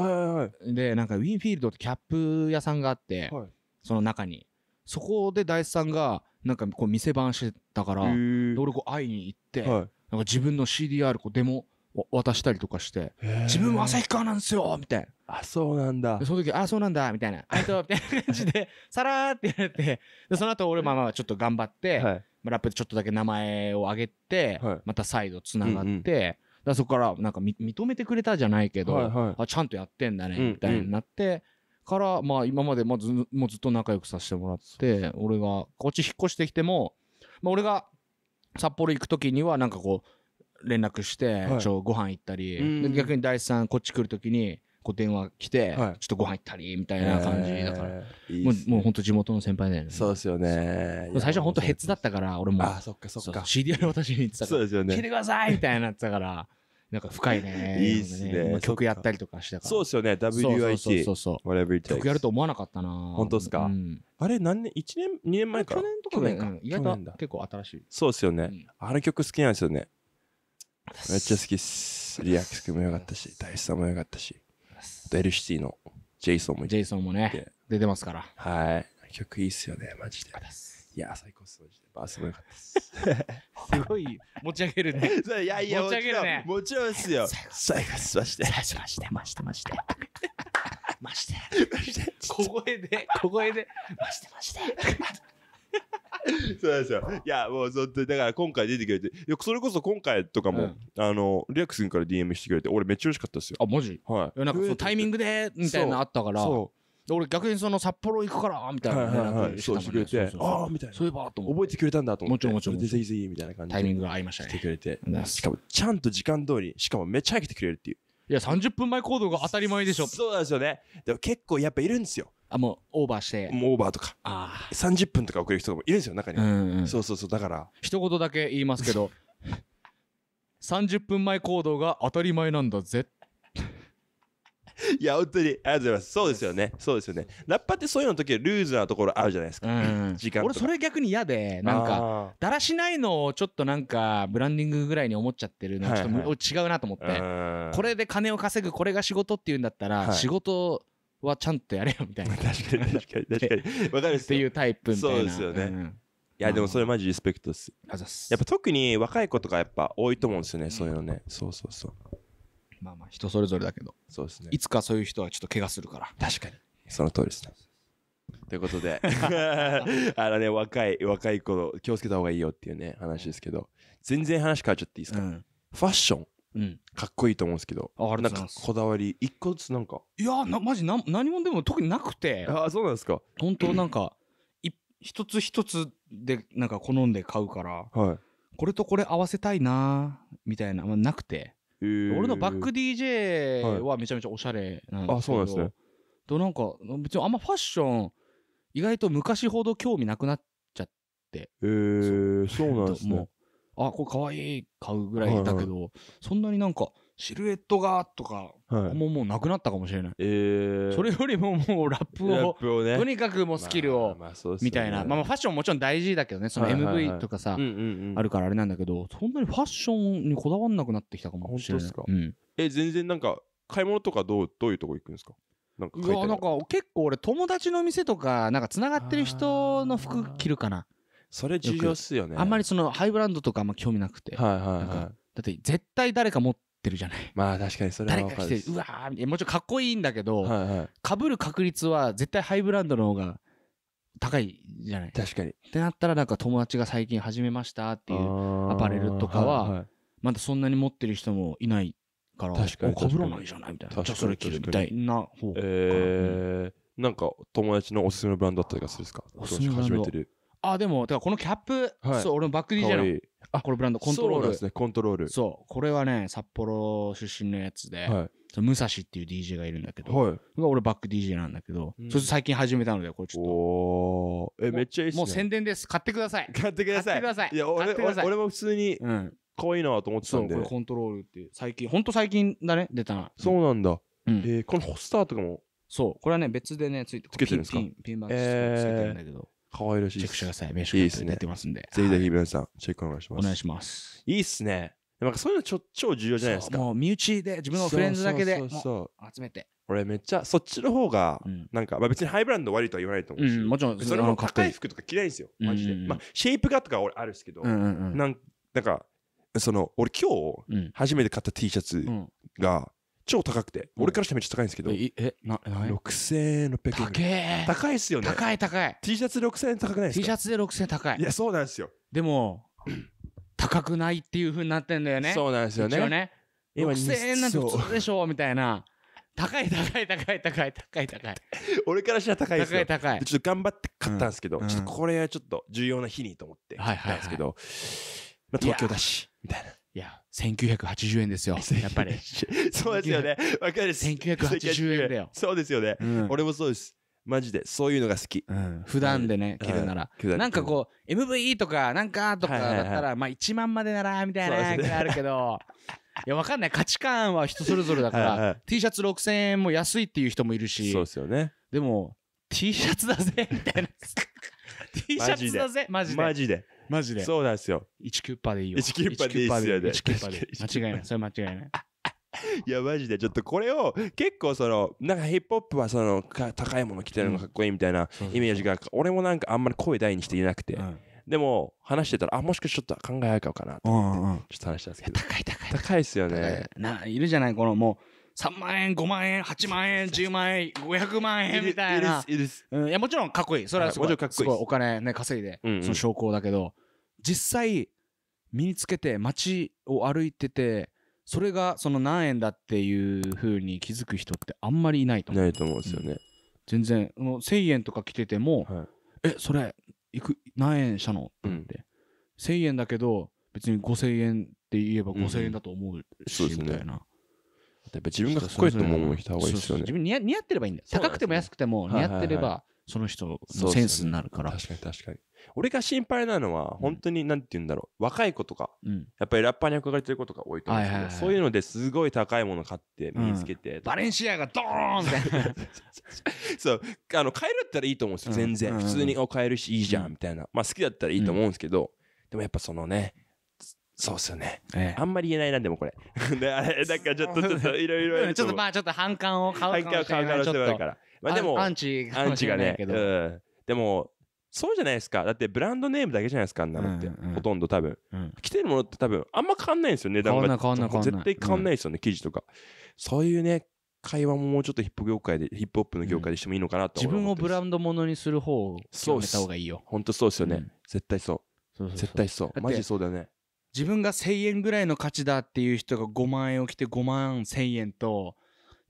で、なんか、ウィンフィールドってキャップ屋さんがあって、はい、その中に。そこで大地さんが、なんかこう店番してたから、俺こう会いに行って、なんか自分の CDR こうデモ渡したりとかして、自分も旭川なんですよみたいな。あ、そうなんだ。その時、あ、そうなんだみたいな。ありがとうみたいな感じで、さらーってやって、で、その後俺まあまあちょっと頑張って、はい、ラップでちょっとだけ名前を挙げて、はい、また再度繋がって、うんうんだそこからなんか認めてくれたじゃないけど、はいはい、あちゃんとやってんだねみたいになって、から、まあ今までまずもうずっと仲良くさせてもらって、俺が、こっち引っ越してきても、まあ俺が札幌行く時にはなんかこう、連絡して、はい、ちょご飯行ったり、逆に大地さんこっち来る時に、こう電話来て、はい、ちょっとご飯行ったり、みたいな感じだから。えー、もう、ね、もう本当地元の先輩だよね。そうですよね。最初は本当ヘッズだったから、俺も。あ、そっかそっか。知り合いの私に言ってたから。そうですよね。来てくださいみたいになってたから。なんか深いね。いいっすね曲やったりとかしたから。そう
ですよね、WIT。そうそうそう Whatever it takes 曲やる
と思わなかったな本
当っすかあれ、何年 ?1 年 ?2 年前か去年とかね、か意外とだ結構新しい。そうっすよね、あの曲好きなんですよね。めっちゃ好きっす。リアククス君もよかったし、ダイスさんもよかったし、ベルシティのジェイソンもジェイソンもね出てますから。はい。曲いいっすよね、マジで。いや、最高っす、マバースもかったす。
すごい持ち上げるね。ういやいや、持ち上げるね
もちろんちっすよ。最高っす、マジで。マジで、マジで、マジで。
マジで、マジで。小声で、小声で。マジで、マ
ジで。そうなんですよ。いや、もう本っだから今回出てくれて、よくそれこそ今回とかも、うんあの、リックス君から DM してくれて、俺めっちゃ嬉しかったですよ。あ、マジは
い。なんかそのタイミングでみたいなのあったから、そう。俺逆にその札幌
行くからみたいな、ねはいはいはい、そうしてくれてああみたいなそういえばと覚えてくれたんだと思ってもちろんもちろんぜひぜひみたいな感じタイミングが合いましたねしてくれて、しかもちゃんと時間通りしかもめっちゃ開けてくれるっていういや30分前行動が当たり前でしょそうなんですよねでも結構やっぱいるんですよあもうオーバーしてもうオーバーとかあ30分とか遅れる人もいるんですよ中には、うんうん、そうそうそうだから一言
だけ言いますけど30 分前行動が当たり前なんだぜ
いや、本当に、ありがとうございます。そうですよね。そうですよね。ラッパってそういうの時はルーズなところあるじゃないですか。うん、時間俺、そ
れ逆に嫌で、なんか、だらしないのをちょっとなんか、ブランディングぐらいに思っちゃってるのちょっと、はいはい、違うなと思って、これで金を稼ぐ、これが仕事っていうんだったら、はい、仕事、はちゃんとやれよみたいな 確かに確
かに確かにわかるっていうタイプみたいなそうですよね、うん、いやでもそれマジリスペクトっすやっぱ特に若い子とかやっぱ多いと思うんですよね、そういうのねそうそうそうまあまあ人それぞれだけどそうですねいつかそういう人はちょっと怪我するから確かにその通りですねということで あのね若い若い頃気をつけた方がいいよっていうね話ですけど全然話変わっちゃっていいですか、うんファッション、うん、かっこいいと思うんですけど、あれなんかこだわり、一個ずつなんか。
いやな、マジな、何もでも特になくて。あそうなんですか。本当なんか、い一つ一つで、なんか好んで買うから、はい、これとこれ合わせたいなみたいな、まあ、なくて。えー、俺のバック DJ はめちゃめちゃおしゃれなんですけど、はい、あ、そうなんですね。となんか、別にあんまファッション、意外と昔ほど興味なくなっちゃっ
て。えー、そうなんですね。
あ、これ可愛い買うぐらいだけど、はいはい、そんなになんか、シルエットがとか、はい、もうもうなくなったかもしれな
い、えー、それよ
りももうラップをプ、ね、とにかくもうスキルを、まあまあね、みたいな、まあ、まあファッションもちろん大事だけどねその MV とかさ、あるからあれなんだけどそんなにファッションにこだわんなくなってきたかもしれないです
か、うん、え全然なんか買い物とかどうどういうとこ行くんですかなんかうわな
んか結構俺友達の店とかなんかつながってる人の服着るかなそれ重要っすよねあんまりそのハイブランドとかあんま興味なくてはいはい、はい、だって絶対誰か持ってってるじゃない。まあ確かにそれは分かる誰か来て、うわもちろんかっこいいんだけど、はいはい、かぶる確率は絶対ハイブランドの方が高いじゃない。確かに。ってなったらなんか友達が最近始めましたっていうアパレルとかは、まだそんなに持ってる人もいないから、確かにかぶらないじゃないみたいな。じゃあそれ着るみたい
な方が。えー、うん、なんか友達のおすすめのブランドだったりがするんですかおすすめ始めてる。
あ、でも、だかこのキャップ、はいそう、俺のバック DJ の、いいあ、このブランド、コントローなんル。ですね、コントロール。そう、これはね、札幌出身のやつで、はそ武蔵っていう DJ がいるんだけど、はい。俺バック DJ なんだけど、うんそ最近始めたので、これちょっと。おえ、めっちゃいいっすね。もう宣伝です。買ってください。買ってください。買ってくださいや、俺、っ俺俺も普通にうん。
可愛いなと思ってたそんう、でこれ。コントロールって最
近、ほんと最近だね、出た
な。そうなんだ。うん
えーこのホスターとかも。そう、これはね、別でね、ついてつけてるんですかピン、ピンバッジつ
けてるんだけど。可愛らしいチェックしてください。名刺いいっすねてますんで。ぜひぜひ皆さん、チェックお願いしまおす。願いします。いいっすね。なんかそういうのちょ超重要じゃないですか。もう身内で、自分のフレンズだけでそう集めて。俺めっちゃそっちの方が、なんか、まあ、別にハイブランド悪いとは言わないと思ううし、ん、もちろん、それも高い服とか嫌いですよ、マジで。まあ、シェイプがとか俺あるんですけど、なんなんか、その、俺今日、う初めて買った T シャツうんが、超高くて、俺からしたらめっちゃ高いんですけど、え、えな、な6600円。高え高いっすよね。高い高い。T シャツ6000円高くないですか ?T シャツで6000円高い。いや、そうなんですよ。でも、
高くないっていうふうになってんだよね。そうなんですよね。ね。
今6000円なんて普通でしょみたいな。高い高い高い高い高い高い。俺からしたら高いですよ。高い高い。ちょっと頑張って買ったんですけど、ちょっとこれはちょっと重要な日にと思って買ったんですけど、
まあ東京だし、みたいな。いや、1980円ですよ。やっぱり。
そうですよね。わかるです。1980円だよ。そうですよね、うん。俺もそうです。マジで、そういうのが好き。うん、普段でね、着るなら、はい。なん
かこう、MVE とか、なんかとかだったら、はいはいはい、まあ1万までなら、みたいなのあるけど、いや、わかんない。価値観は人それぞれだから、はいはい、T シャツ6000円も安いっていう人もいるし。そうですよね。でも、T シャツだぜ、みたいな。
T シャツだぜ、マジで。マジで。
マジで。そうなんですよ。1ーでいいよ。1ーでいいっすよね。19%で。間違いない。それ間違いない。
いや、マジで、ちょっとこれを、結構その、なんかヒップホップはその、高いもの着てるのかっこいいみたいなイメージが、俺もなんかあんまり声大にしていなくて、でも、話してたら、あ、もしかしてちょっと考え合うかもかなって、うんうん、ちょっと話したんですけど。高い高い。高いっすよね。な、いるじゃない、このも
う、3万円、5万円、8万円、10 万円、500万円みたいな。いいです、いいです。うん、いや、もちろんかっこいい。それはすごい。はもちろんかっこいい。お金ね、稼いで、うん、その証拠だけど、実際身につけて街を歩いててそれがその何円だっていうふうに気づく人ってあんまりいないと思う。ないと思うんですよね。うん、全然もう1,000円とか来てても「はい、えそれいく何円したの?」って、うん、1,000円だけど別に5,000円って言えば5,000円だと思うし、うん、みたいな。やっぱ自分がかっこいいと思う人いいですよね。自分似合ってればいいんだよ。高くても安くても似合ってればその人
のセンス
になるから。確かに確かに。
俺が心配なのは、本当に、なんて言うんだろう、うん、若い子とか、うん、やっぱりラッパーに憧れてる子とか多いと思うんですけど、そういうのですごい高いもの買って身につけて、うん、バレンシアがドーンって。そう、あの、買えるったらいいと思うんですよ、全然。普通に買えるし、いいじゃん、みたいな。まあ、好きだったらいいと思うんですけど、でもやっぱそのね、そうっすよね、ええ。あんまり言えないな、でもこれ。で、あれ、なんかちょっと、ちょっと、いろいろ。ちょっと、ま
あ、ちょっと反感を買うかもしれない。反感を買う可能性あるから。
まあでも、アンチアンチがね、うん、でも、そうじゃないですか。だってブランドネームだけじゃないですか、あんなのって。うんうん、ほとんど多分、うん、来てるものって多分、あんま変わんないんですよ、値段が。変わんない、変わんない。絶対変わんないですよね、うん、記事とか。そういうね、会話ももうちょっとヒップ業界で、ヒップホップの業界でしてもいいのかなと、うん、自分をブランドものに
する方を決めた方がいい
よ。本当そうですよね、うん、絶対そう。そうそうそう絶対そう。マジそうだよね。
自分が1000円ぐらいの価値だっていう人が5万円を着て5万1000円と、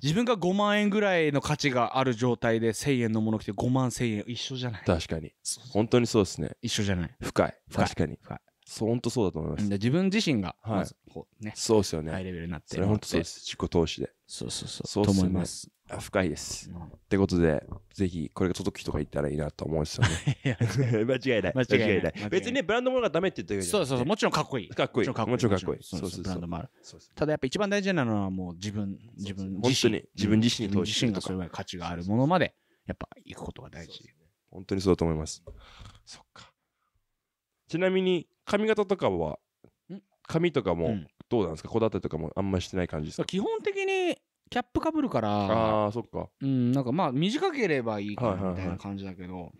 自分が5万円ぐらいの価値がある状態で1000円のもの着て5万1000円一
緒じゃない確かに本当にそうですね一緒じゃない深い確かに深いそう本当そうだと思います自分自身がまずこうね、そうですよねハイレベルになってそれ本当そうです自己投資でそうそうそう。そうと思います。深いです。うん、ってことで、ぜひ、これが届く人がいたらいいなと思うんですよね。間違いない。間違いない。別にね、ブランドものがダメって言ったけど。そうそうそう。もちろんかっこいい。かっこいい。もちろんかっこいい。もちろんかっそうそうそう。ブランドもある。
ただやっぱ一番大事なのはもう自分、自分自身。本当に自分自身に投資する自身がそれ価値があるものまで、やっぱ行くこと
が大事。本当にそうだと思います。そっか。ちなみに、髪型とかは、髪とかも、どうなんですかこだわったりとかもあんまりしてない感じですか基本
的にキャップかぶる
からああそっか
うんなんかまあ短ければいいかなみたいな感じだけど、はいはいは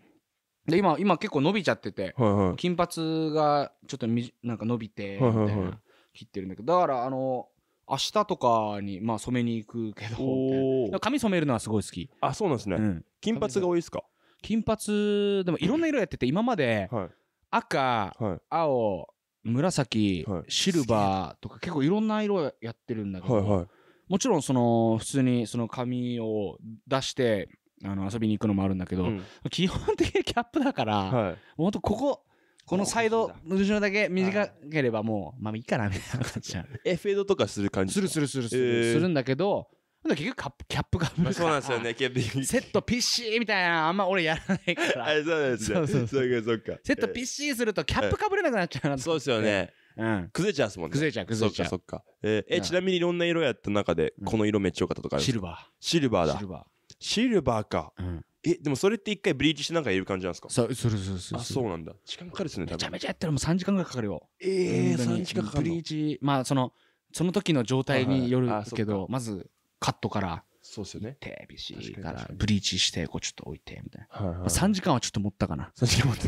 い、で今今結構伸びちゃってて、はいはい、金髪がちょっとみなんか伸びてみたいな、はいはいはい、切ってるんだけどだからあの明日とかに、まあ、染めに行くけど髪染めるのはすごい好きあそうなんですね、うん、金髪が多いですか金髪でもいろんな色やってて今まで、はい、赤、はい、青紫、はいシルバーとか結構いろんな色やってるんだけど、はいはいもちろんその普通にその紙を出してあの遊びに行くのもあるんだけど、うん基本的に
キャップだから、はい
もほんとこここのサイドの後ろだけ短ければもうまあいいかなみたいな感じ
じゃん。フェードとかする感じするするするする、えーするんだけ
ど結局ャップ、キ
ャップがぶるから、そうなんですよね、キャップ。セ
ットピッシーみたいな、あんま俺やらないから。あそ
うなんですよ。そうそうそうか。セットピッシーするとキャップかぶれなくなっちゃうなそうですよね。うん。崩れちゃうすもんね。崩れちゃう、崩れちゃう。そっか、そえーえちなみにいろんな色やった中で、この色めっちゃ良かったとかあるシルバー。シルバーだ。シルバー。シルバーか。うん。え、でもそれって一回ブリーチしてなんかいる感じなんですかそう、そうそうそう。あ、そうなんだ。時間かかるっすね、めちゃめちゃやったらもう3時間ぐらいかかるよ。え
えー、3時間かかるブリーチ、まあその、その時の状態によるけど、まず、カットから、そうですよね。手びしからブリーチして、こうちょっと置いて、みたいな。3
時間はちょっと持ったかな。3時間持った。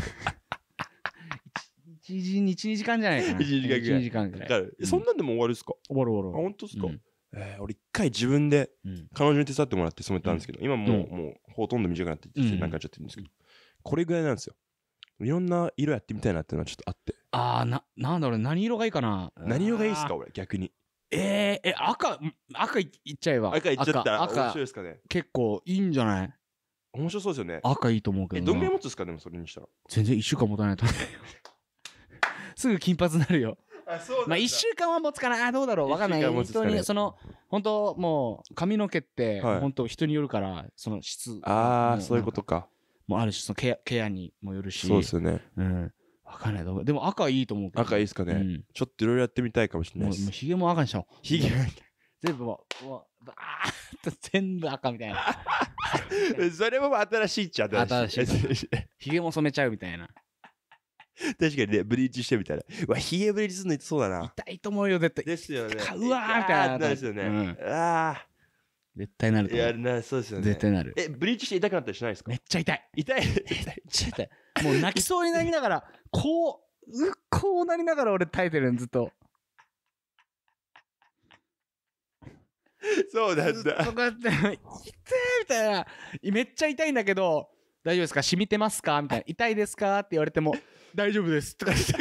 1, 1, 時間じゃないかな。1時間ぐらい。1時間ぐら
い。そんなんでも終わるっすか終わる終わる。あ、本当っすか、え俺一回自分で、彼女に手伝ってもらって染めたんですけど、今もう、もうほとんど短くなってきて、なんかちゃってるんですけど、これぐらいなんですよ。いろんな色やってみたいなっていうのはちょっとあって。ああ、な、なんだろう、
何色がいいかな。何色がいいっすか、俺、逆に。
えー、え、赤、
赤いっちゃえ
ば。赤いっちゃったら赤面白いですかね。
結構いいんじゃない
面白そうですよね。赤
いいと思うけどえ、どんぐらい持つ
ですかでもそれにしたら。
全然一週間持たないとすぐ金髪になるよ。あ、そうまあ一週間は持つかなどうだろうわかんない。けど、本当に、その、本当もう、髪の毛って、はい本当人によるから、その質。ああ、そういうことか。もあるし、そのケアケアにもよるし。そうですよ
ね。うん。わかんない。でも赤いいと思うけど。赤いいっすかね。うん、ちょっといろいろやってみたいかもしれないです。もうひげも赤にしよう。ひげ
全部もう、もうバーッと全部赤みたいな。
そ
れも新しいっちゃ新しい。しひげも染めちゃうみたいな。
確かにね、ブリーチしてみたいな。うわ、ヒゲブリーチするの痛そうだな。痛いと思うよ、絶対。ですよね。うわーみたいな。ですよね。うん、ああ。絶対なると思う。いや、な、そうですよね。絶対なる。え、ブリーチして痛くなったりしないですかめっちゃ痛い。痛い。めっちゃ痛い。もう泣きそうになりながら、こう、うこうなりながら俺耐
えてるんずっと。そうなんだ。そこやって、痛いみたいな。めっちゃ痛いんだけど、大丈夫ですか染みてますかみたいな。痛いですかって言われても、大丈夫ですとか言って、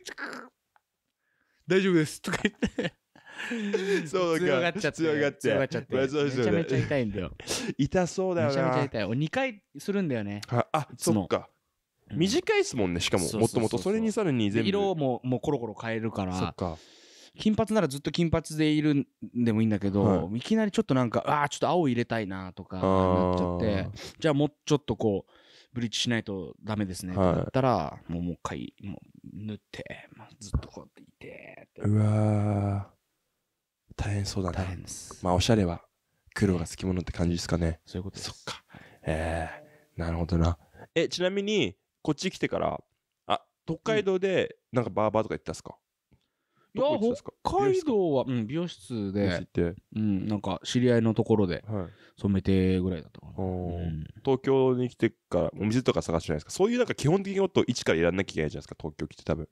大丈夫ですとか言って。そうか。強がっちゃって。強がっちゃって。めちゃめちゃ痛いんだよ。痛そうだよな。めちゃめちゃ痛
い。俺2回するんだよね。あ、
そっか。短いですもんね、しかも。もともと。それにさらに全部。色
も、もうコロコロ変えるから。そっか。金髪ならずっと金髪でいるんでもいいんだけど、はい、いきなりちょっとなんか、ああ、ちょっと青入れたいなとか、なっちゃって、じゃあもうちょっとこう、ブリッジしないとダメですね。だったら、もうもう一回、もうって、ずっとこうやってい
てうわ大変そうだね。大変です。まあ、おしゃれは、黒がつきものって感じですかね。そういうことです。そっか。ええー、なるほどな。え、ちなみに、こっち来てから、あ、北海道で、なんかバーバーとか行ったっすか、
いや、北海道は、うん、美容室で、うん、なんか知り合いのところで、染めてぐらいだと
東京に来てから、お店とか探してないですかそういうなんか基本的なことを一からやらなきゃいけないじゃないですか、東京来て多分。ん、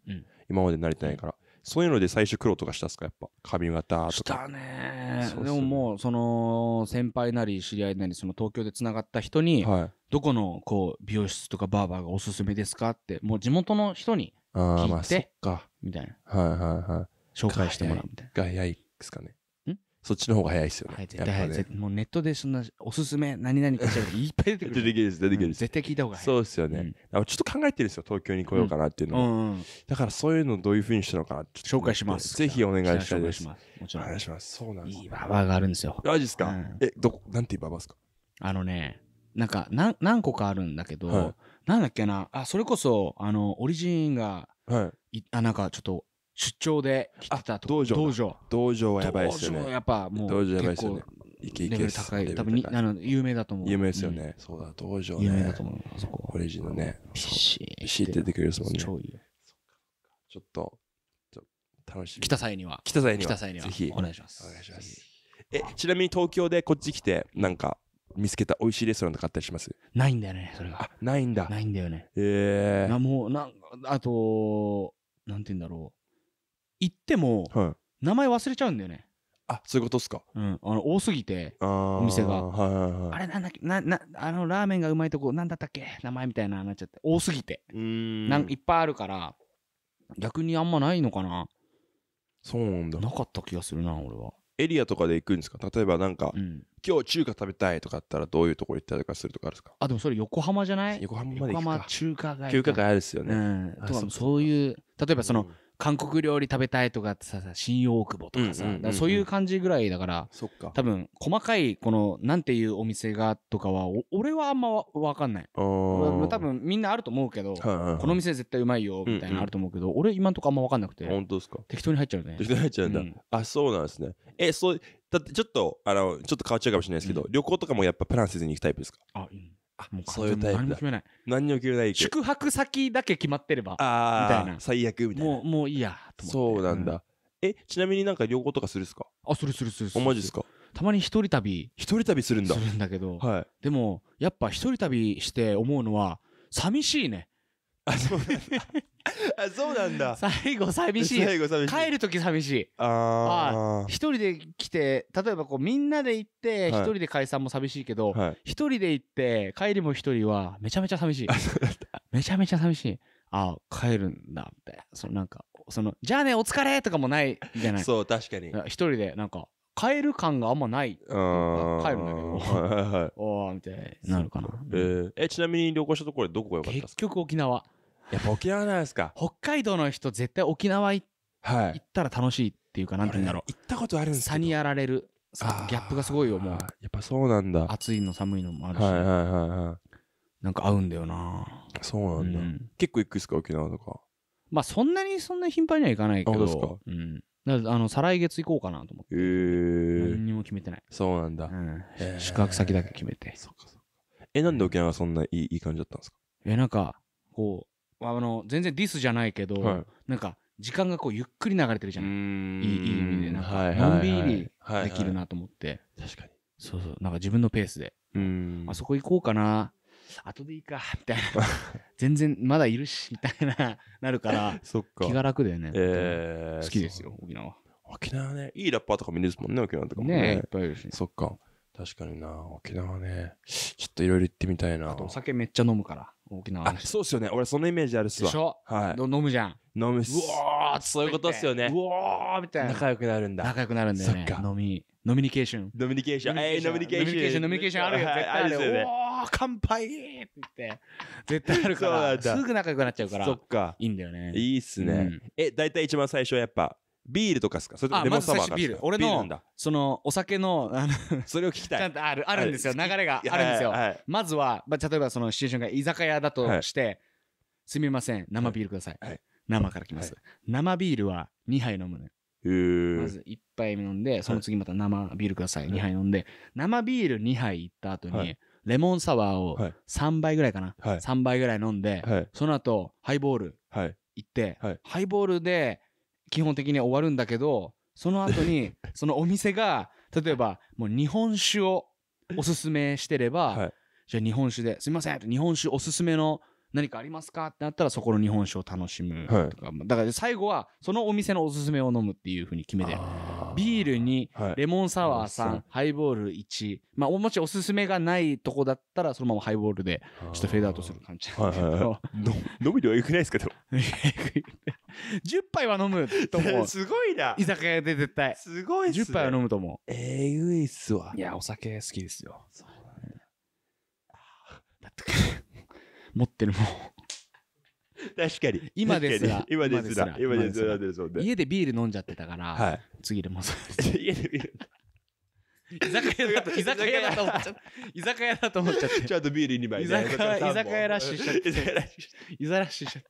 今まで慣れてないから。うんそういうので最初黒とかしたっすかやっぱ髪型とか。したねでも
もうその先輩なり知り合いなりその東京でつながった人に、はい、どこのこう美容室とかバーバーがおすすめですかってもう地元の人に
聞いて、まあ、みたいな、はいはいはい、紹介してもらうみたいな。外来ですかね。そっちの方が早いですよね。はい、絶対ね、
もうネットでそんなおすすめ何々かしらい
っぱい出てくる。出てきる出てくる、うん、絶対聞いた方が早い。そうですよね。うん、ちょっと考えてるんですよ、東京に来ようかなっていうのを、うんうん、だからそういうのどういうふうにしたのかな、紹介します。ぜひお願いしたいです。ます。もちろん。お願いします。そうなんです、いいババがあるんですよ。マジですか、うん、え、
どこ、なんていうババですかあのね、なんか何、何個かあるんだけど、はい、なんだっけな、あ、それこそ、あの、オリジンが、はい、いあ、なんかちょっと、出張で来てたと道場。道場。道場はやばいですよね。道場やっぱもう。道場やばいですよね。
イケイケ高い。多分あの、
有名だと思う。有名ですよね。そうだ、道場ね。有名だと思う。
あそこ。オレジのね。ピシー。ビシーって出てくるやつもんね。超いいちょっと、ちょ楽しみ。来た際には。来た際には。際には。ぜひ。お願いします。お願いします。え、ちなみに東京でこっち来て、なんか、見つけた美味しいレストランとかあったりします
ないんだよね、それが。あ、ないんだ。ないんだよね。
ええー。もう、なん、
あと、なんて言うんだろう。行っても、はい、名前忘れちゃうんだよね。あそういうことっすか。うん、あの多すぎて、お店が。はいはいはい、あれなんだっけななあの、ラーメンがうまいとこ、なんだったっけ名前みたいななっちゃって、多すぎてうんなん。いっぱいあるから、逆にあんまないのかな。
そうなんだ。なかった気がするな、俺は。エリアとかで行くんですか例えばなんか、うん、今日中華食べたいとかあったらどういうとこ行ったりとかするとかあるんですか
あ、でもそれ横浜じゃない横浜まで行くか。横浜中華街。中華街
あるっすよね。うん、とかそういう、例えばその、う韓国料
理食べたいとかってさ、新大久保とかさ、うんうんうんうん、かそういう感じぐらいだから、そっか多分、細かい、この、なんていうお店がとかは、俺はあんまわかんない。まあ、多分、みんなあると思うけど、はいはいはい、この店絶対うま
いよ、みたいなあると思うけど、うんうん、俺今んとこあんまわかんなくて。本当ですか適当に入っちゃうね。適当に入っちゃうんだ。うん、あ、そうなんですね。え、そう、だってちょっと、あの、ちょっと変わっちゃうかもしれないですけど、うん、旅行とかもやっぱプランせずに行くタイプですかあ、うん。あ、もうそういうタイプ何も決。めない。何にも決めない宿
泊先だけ決まってれば、
あみたいな最悪みたいな。もう、もういいや、と思っそうなんだ。え、ちなみになんか旅行とかするっすかあ、それするするすおまじジっすかたまに一人
旅一人旅するんだす。るんだけど、はい。でも、やっぱ一人旅して思うのは、寂しいね。あ、そうなんだ。あ、そうなんだ。最後寂しい。最後寂しい。帰るとき寂しい。ああ。一人で来て、例えばこうみんなで行って、一人で解散も寂しいけど、一、はい、人で行って帰りも一人はめちゃめちゃ寂しい。めちゃめちゃ寂しい。ああ、帰るんだ、みたいな。そのなんか、その、じゃあね、お疲れとかもないじゃない。そう、
確かに。一人
でなんか、帰る感があんまない。帰るん
だけど。はいはいはい。おー、みたいなるかな。えー、え、ちなみに旅行したところど
こが良かったですか結局沖縄。やっぱ沖縄じゃないですか。北海道の人絶対沖縄行ったら楽しいっていうか、なんて言うんだろう。行ったことあるんですか差にやられる。ギャップがすごいよ、もう。やっぱそうなんだ。暑いの寒いのもあるし。はいはいはいはい。なんか合うんだよな
そうなんだ。結構行くっすか、沖縄とか。
まあそんなにそんな頻繁には行かないけど。ですか。うん。あの、再来月行こうかなと思
って。へ何にも決めてない。そうなんだ。うん、宿泊先だけ決めて。そっかそか。え、なんで沖縄はそんないいいい感じだったんですかえ、なんか、
こう、あの全然ディスじゃないけど、はい、なんか時間がこうゆっくり流れてるじゃないいいいい意味でなんかのんびりできるなと思って、確かにそうそうなんか自分のペースであそこ行こうかな後でいいか みたいな 全然まだいるしみたいななるから 気が楽だよね、え
ー、好きですよ沖縄沖縄ねいいラッパーとか見るですもんね沖縄とかもね、ね、いっぱいいるし、ね、そっか確かにな沖縄ねちょっといろいろ行ってみたいなあとお酒めっちゃ飲むから大きな話。そうっすよね。俺そのイメージあるっすでわ。しょ、はいの飲むじゃん。飲むっす。わーそういうことっすよねう。わーみたいな。仲
良くなるんだ。仲良くなるんだよねそっ。か飲み、飲みニケーション。
飲みニケーション。えみニケーション。ノニケーションあるよ。絶対あるよう
わー乾杯って言って。
絶対あるから、すぐ仲良くなっちゃうから、そいっか。いんだよね。いいっすね。え、んえ、大体一番最初はやっぱ、ビールとかですかそれともレモンサワーかビール。俺の、
その、お酒の、あの、それを聞きたい。ちゃんとある、あるんですよ。流れがあるんですよ。まずは、まあ、例えばそのシチュエーションが居酒屋だとして、すみません、生ビールください。
生からきます。
生ビールは2杯飲むね。まず1杯飲んで、その次また生ビールください。2杯飲んで、生ビール2杯いった後に、レモンサワーを3杯ぐらいかな。3杯ぐらい飲んで、その後、ハイボール行って、ハイボールで、基本的に終わるんだけど、その後に、そのお店が、例えば、もう日本酒をおすすめしてれば、はい、じゃあ日本酒で、すいません、日本酒おすすめの何かありますかってなったら、そこの日本酒を楽しむとか、はい、だから最後は、そのお店のおすすめを飲むっていうふうに決めて。ビールに、レモンサワー3、ハイボール1、まあ、もしおすすめがないとこだったら、そのままハイボールで、ちょっとフェードアウトする感じ
なんだけど。飲み量はぐくないですか、でも。10
杯は飲むと思う。すごいな。居酒屋で絶対。すごいっす、ね。10杯は飲
むと思う。えぐいっすわ。いや、お
酒好きですよ。そうだね。だって、
持ってるもん。確かに。今ですら。今ですら。今ですら。家
でビール飲んじゃってたから、はい、次でもそうです。家でビール。居酒屋だと、居酒屋だと思っちゃって。
居酒屋だと思っちゃっちゃんとビール2枚、居酒屋、居酒屋ラッシュしちゃって。居酒屋ラッシュしちゃっ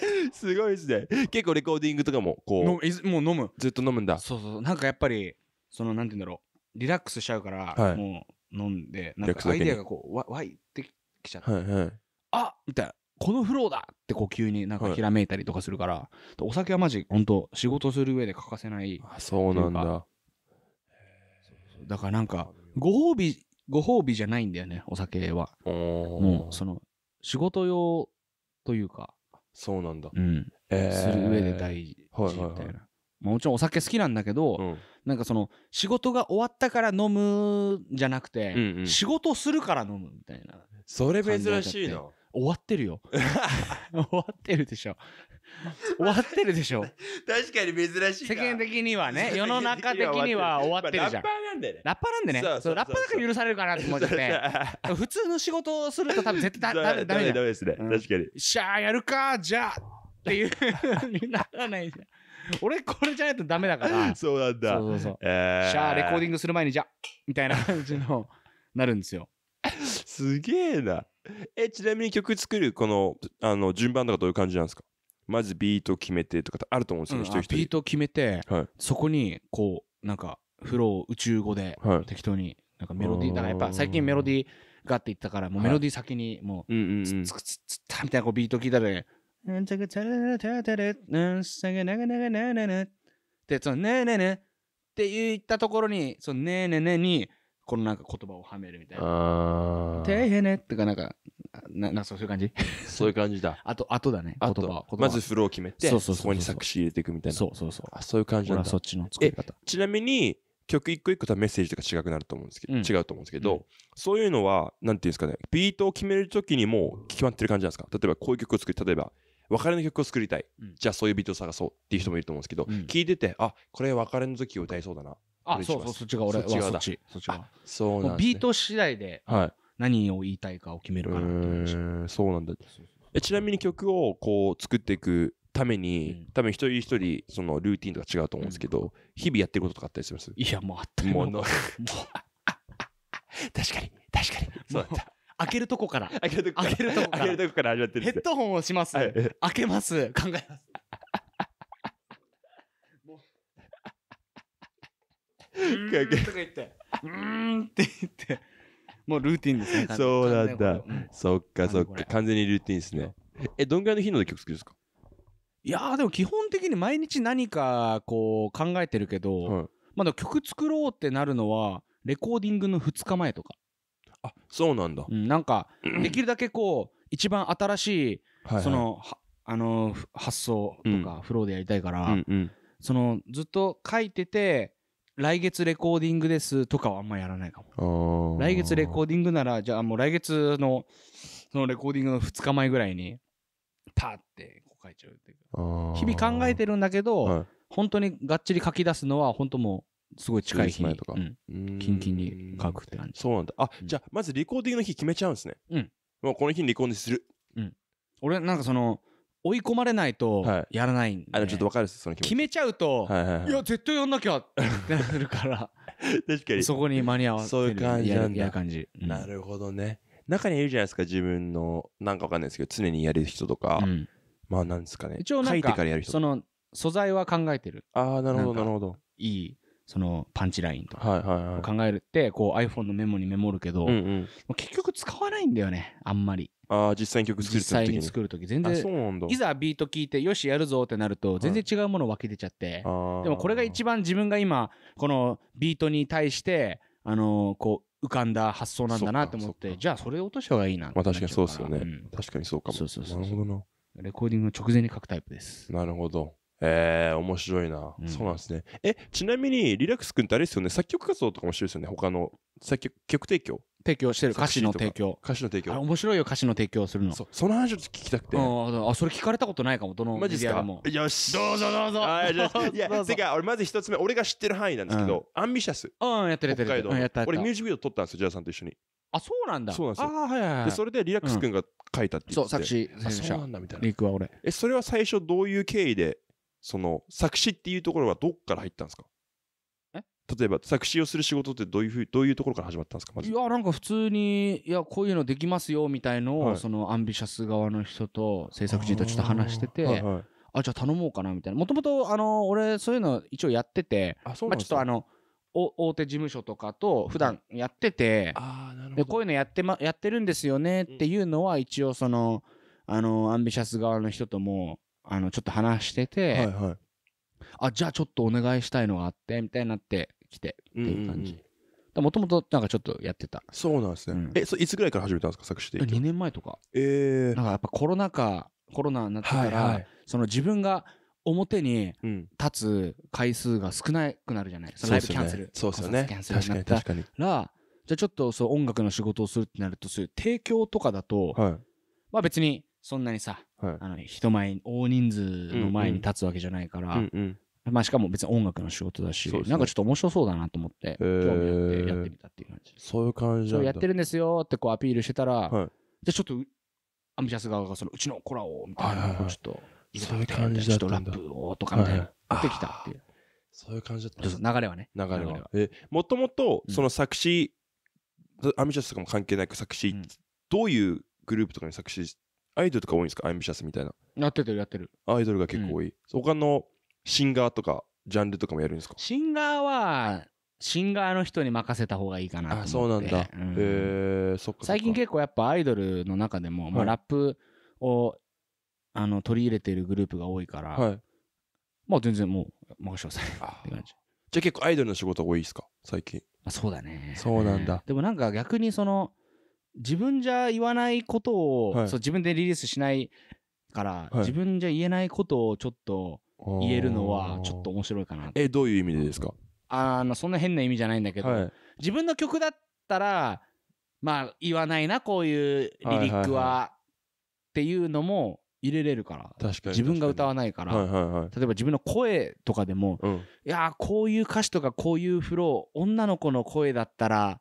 て。すごいですね。結構レコーディングとかも、こう。もう飲む。ずっと飲むんだ。
そうそう。なんかやっぱり、その、なんて言うんだろう。リラックスしちゃうから、はい、もう飲んで、なんかアイデアがこう、わ湧いてきちゃった。はいはい、あみたいな。このフローだってこう急になんかひらめいたりとかするから、お酒はマジ本当仕事する上で欠かせないあ、そうなんだ。だからなんかご褒美ご褒美じゃないんだよねお酒はももうその仕事用というか、そうなんだ。うん、えーする上で大事みたいな、はいはいはいまあもちろんお酒好きなんだけど、うん。なんかその仕事が終わったから飲むじゃなくて、うんうん仕事するから飲むみたいなそれ珍しいの終わってるよ。終わってるでしょ。終わってるでしょ。確かに珍しい世間的にはね、世の中的には終わってるじゃん。ラッパーなんね。
ラッパーなんでね。そうそうラッパー
だから許されるかなって思ってて。普通の仕事をすると多分絶対ダメだ。で
すね。確かに。
しゃあやるか、じゃあっていうにならないじゃん。俺これじゃないとダメだから。そうな
んだ。そうそうそう。えー、しゃあレコーデ
ィングする前にじゃみたいな感じのなるんですよ。すげえな。
え、ちなみに曲作る、この、あの、順番とかどういう感じなんですかまずビート決めてとかってあると思うんですよ、一人一人。ビート決
めて、はい、そこに、こう、なんか、フロー、宇宙語で、適当に、なんかメロディー、だからやっぱ最近メロディーがって言ったから、もうメロディー先に、もう、つつつつったみたいなこうビート聞いたらね、なんたかたらたらたら、なんさがながながななな、で、そのねねねって言ったところに、そのねえねえねに、このなんか言葉をはめる
みたいな。あ
ーてへねとかなんか、ななそういう感じそういう感じだ。あと、あとだね。
あ言葉まず、フローを決めて、そうそうそこに作詞入れていくみたいな。そうそうそう。あ、そういう感じなんだそ。っちの作り方。ちなみに、曲一個一個とはメッセージとか違くなると思うんですけど、違うと思うんですけど、そういうのは、なんていうんですかね、ビートを決めるときにも決まってる感じなんですか例えばこういう曲を作り、例えば、別れの曲を作りたい。じゃあそういうビートを探そうっていう人もいると思うんですけど、聞いてて、あ、これ別れの時を歌いそうだな。あ、そうそう、そっちが俺はそっちそっち。そっちが。そうなんビート
次第で、
はい。何を言いたいかを決めるかなそうなんだ。えちなみに曲をこう作っていくために、多分一人一人そのルーティンとか違うと思うんですけど、日々やってることとかあったりしますいやもうあったもうもう確
か
に確かに そうだっ
た開けるとこから開けるとこから開け
るとこから始まってるヘッド
ホンをします、開けます考えますとか言って、うーんって言って、もうルーティンですね。そうなんだ。
そっかそっか。完全にルーティンですね。え、どんぐらいの頻度で曲作るんですか
いやーでも基本的に毎日何かこう考えてるけど、はい、まだ曲作ろうってなるのはレコーディングの2日前とかあそうなんだ、うん、なんかできるだけこう一番新しい、はいはい、そのあの発想とかフローでやりたいから、うんうんうん、そのずっと書いてて来月レコーディングですとかはあんまやらないか
も。来月
レコーディングなら、じゃあもう来月の、そのレコーディングの2日前ぐらいに、パーってこう書いちゃうって
いう。日々考えてるんだけど、はい、本当にがっちり書き出すのは、本当もう、す
ごい近い日に。とか、うん。キ
ンキンに書くって感じ。そうなんだ。あ、うん、じゃあ、まずレコーディングの日決めちゃうんですね。うん。もうこの日に離婚にする。うん。俺、なんかその、追い込まれないとやらないんで、あのちょっとわかるその気持決めちゃうと、はいはいはいいや
絶対やんなきゃってなるから 確かにそこに間に合わせるそういう感じなんだやる感じ、うんな
るほどね中にいるじゃないですか自分のなんかわかんないですけど常にやる人とか、うんまあなんですかね一応な書いてからやる人その素
材は考えてるああなるほどなな
るほどいいそのパンチラインとか考
えるって、こう iPhone のメモにメモるけど、結局使わないんだよね、あんまり。あ
あ、実際に曲作る時実際に作る時全然、いざ
ビート聞いて、よし、やるぞってなると、全然違うもの湧き出
ちゃって、でもこれ
が一番自分が今、このビートに対して、あのこう、浮かんだ発想なんだなと思って、じゃあそれ落と
した方がいいなまあ確かにそうですよね。確かにそうかも。そうそうそうなるほどな。レコーディングの直前に書くタイプです。なるほど。えー、面白いな、うん、そうなんですね。え、ちなみに、リラックス君ってあれですよね、作曲活動とかもしてるですよね、他の、作曲、曲提供提供してる、歌詞の提供。歌詞の提
供。面白いよ、歌詞の提供するの。そその話を聞きたくて。あ、それ聞かれたことないかも、どのマジでも。
よし。どうぞどうぞ。あじゃあいや、てか、俺まず一つ目、俺が知ってる範囲なんですけど、うん、アンビシャス。うん、やってるやってる。北海道、うん、俺ミュージックビデオ撮ったんですよ、ジャーさんと一緒に。あ、そうなんだ。そうなんですよ。あ、はいはい、はい、で、それでリラックス君が書いたって言って、うん、そう、作詞、作詞者。なんだみたいな。リクは俺。え、それは最初どういう経緯でその作詞っていうところはどっから入ったんですか例えば作詞をする仕事ってどういうふうどういうところから始まったんですか、ま、い
やなんか普通にいやこういうのできますよみたいのを、はい、そのアンビシャス側の人と制作人とちょっと話してて。あ、はいはい、じゃあ頼もうかなみたいな。もともと、あの、俺、そういうの一応やってて、あそうまあ、ちょっとあの、大手事務所とかと普段やってて、でこういうのやって、ま、やってるんですよねっていうのは一応その、あの、アンビシャス側の人ともあの、ちょっと話してて、はいはい、あ、じゃあちょっとお願いしたいのがあって、みたいになってきて、っていう感じ。もともとなんかちょっとやってた。そうなんですね。うん、
え、そいつぐらいから始めたんですか、作詞で。2
年前とか。ええー。なんかやっぱコロナ禍、コロナになってから、はいはい、その自分が表に立つ回数が少なくなるじゃない、うん、ライブキャンセル。そうですよね。キャンセルになったら、確かに確かにじゃあちょっとそう音楽の仕事をするってなると、そういう提供とかだと、はい、まあ別にそんなにさ、はいあの人前大人数の前に立つわけじゃないから、うんうんまあ、しかも別に音楽の仕事だし、ねなんかちょっと面白そうだなと思って、興味あっ
てやってみたっていう感じそういう感じそうやってる
んですよってこうアピールしてたら、はいでちょっと
アンビシャス側がそのうちのコラをみたいなちょっと入そういみうたいな感じちょっとラップをとかみたいなはできたっていうそういう感じだった流れはね流れは流れはえもともとその作詞、アミシャスとかも関係なく作詞、うんどういうグループとかに作詞アイドルとか多いんですかアンビシャスみたいな。
やってるやってる。
アイドルが結構多い。他のシンガーとか、ジャンルとかもやるんですか
シンガーは、シンガーの人に任せた方がいいかなとあ、そうなんだ。うん、えー、そっか最近結構やっぱアイドルの中でも、まあ、ラップを、あの、取り入れているグループが多いから、はい、まあ全然もう、任せてくさって感じ。
じゃあ結構アイドルの仕事多いですか最近。まあ、そうだね。そうなんだ。
でもなんか逆にその、自分じゃ言わないことを、はい、そう自分でリリースしないから、はい、自分じゃ言えないことをちょっと言えるのはちょっと面白いかな
えどういう意味でですか
あのそんな変な意味じゃないんだけど、はい、自分の曲だったらまあ言わないなこういうリリックは,、はっていうのも入れれるから自分が歌わないから、はいはいはい、例えば自分の声とかでも、うん、いやこういう歌詞とかこういうフロー女の子の声だったら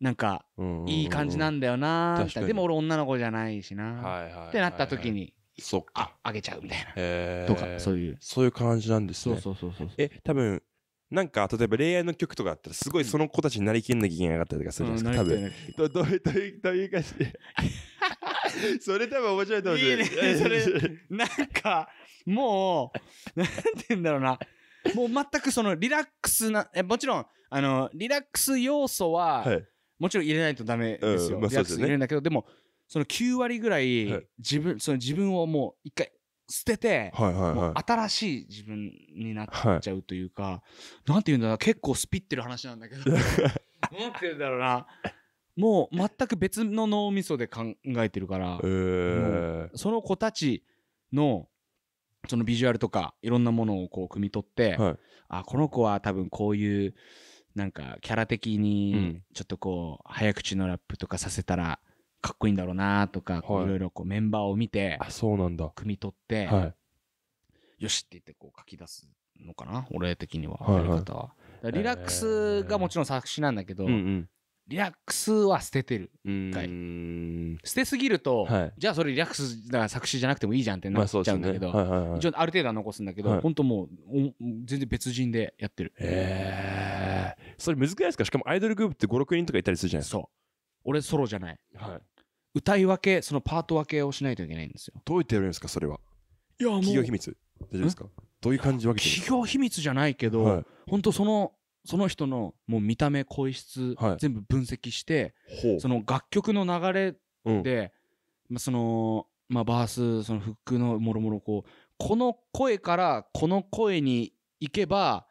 なんかいい感じなんだよなみたいなでも俺女の子じゃないしな、
はいはい、ってなった時にそっかあげちゃうみたいな、えとかそういうそういう感じなんですねそうそうそうえ多分なんか、例えば恋愛の曲とかあったら、すごいその子たちになりきんなきゃいけなかったりとかするじゃないですか、ん、多分。ど、どういう、どういう、どういう感じ それ多分面白いと思ういいね。それ、なんか、も
う、なんて言うんだろうな。もう全くそのリラックスな、えもちろん、あの、リラックス要素は、はい、もちろん入れないとダメですよ。うんまあ、そうですね、入れるんだけど、でも、その9割ぐらい、はい、自分、その自分をもう一回捨てて、はいはいはい、新しい自分になっちゃうというか、はい、なんて言うんだろう結構スピってる話なんだけど、なんて言うんだろうな。もう全く別の脳みそで考えてるから、えー、その子たちの、そのビジュアルとかいろんなものをこう汲み取って、はい、あこの子は多分こういうなんかキャラ的にちょっとこう、早口のラップとかさせたらかっこいいんだろうなとか、いろいろこうメンバーを見て、あ、そうなんだ。組み取って、よしって言ってこう書き出すのかな、俺的には、やり方は。リラックスがもちろん作詞なんだけど、リラックスは捨ててる捨てすぎると、はい、じゃあそれリラックスだから作詞じゃなくてもいいじゃんってなっちゃうんだけど、あ一応ある程度は残すんだけど、はい、本当も
う全然別人でやってるへえそれ難しいですかしかもアイドルグループって56人とかいたりするじゃないですかそう俺ソロじゃない、はい、歌い分けそのパート分けをしないといけないんですよどうやってやるんですかそれはいやもう企業秘密大丈夫ですかどういう感
じ分け企業秘密じゃないけど、はい、本当そのその人のもう見た目声質、はい、全部分析してその楽曲の流れで、うん、まあ、その、まあ、バースそのフックのもろもろこうこの声からこの声に行けば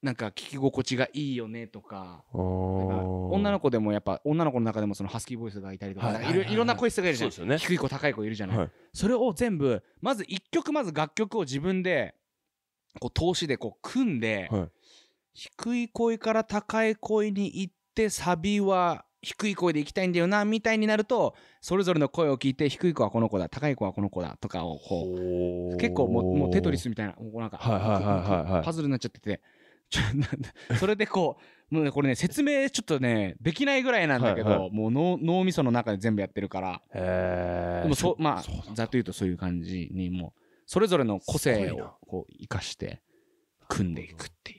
なんか聞き心地がいいよねとか女の子でもやっぱ女の子の中でもそのハスキーボイスがいたりとか,、はいいろんな声質がいるじゃない、ね、低い子高い子いるじゃない、はい、それを全部まず1曲まず楽曲を自分でこう投資でこう組んで、はい、低い声から高い声に行ってサビは低い声で行きたいんだよなみたいになるとそれぞれの声を聞いて低い子はこの子だ高い子はこの子だとかをこう結構もうもうテトリスみたいなもうなんかパズルになっちゃってて。それでこう、もうね、これね、説明ちょっとね、できないぐらいなんだけど、はいはい、もう脳脳みその中で全部やってるから、でもそ、まあ、ざっと言うとそういう感じに、もう、それぞれの個性をこう生かして、
組んでいくっていう。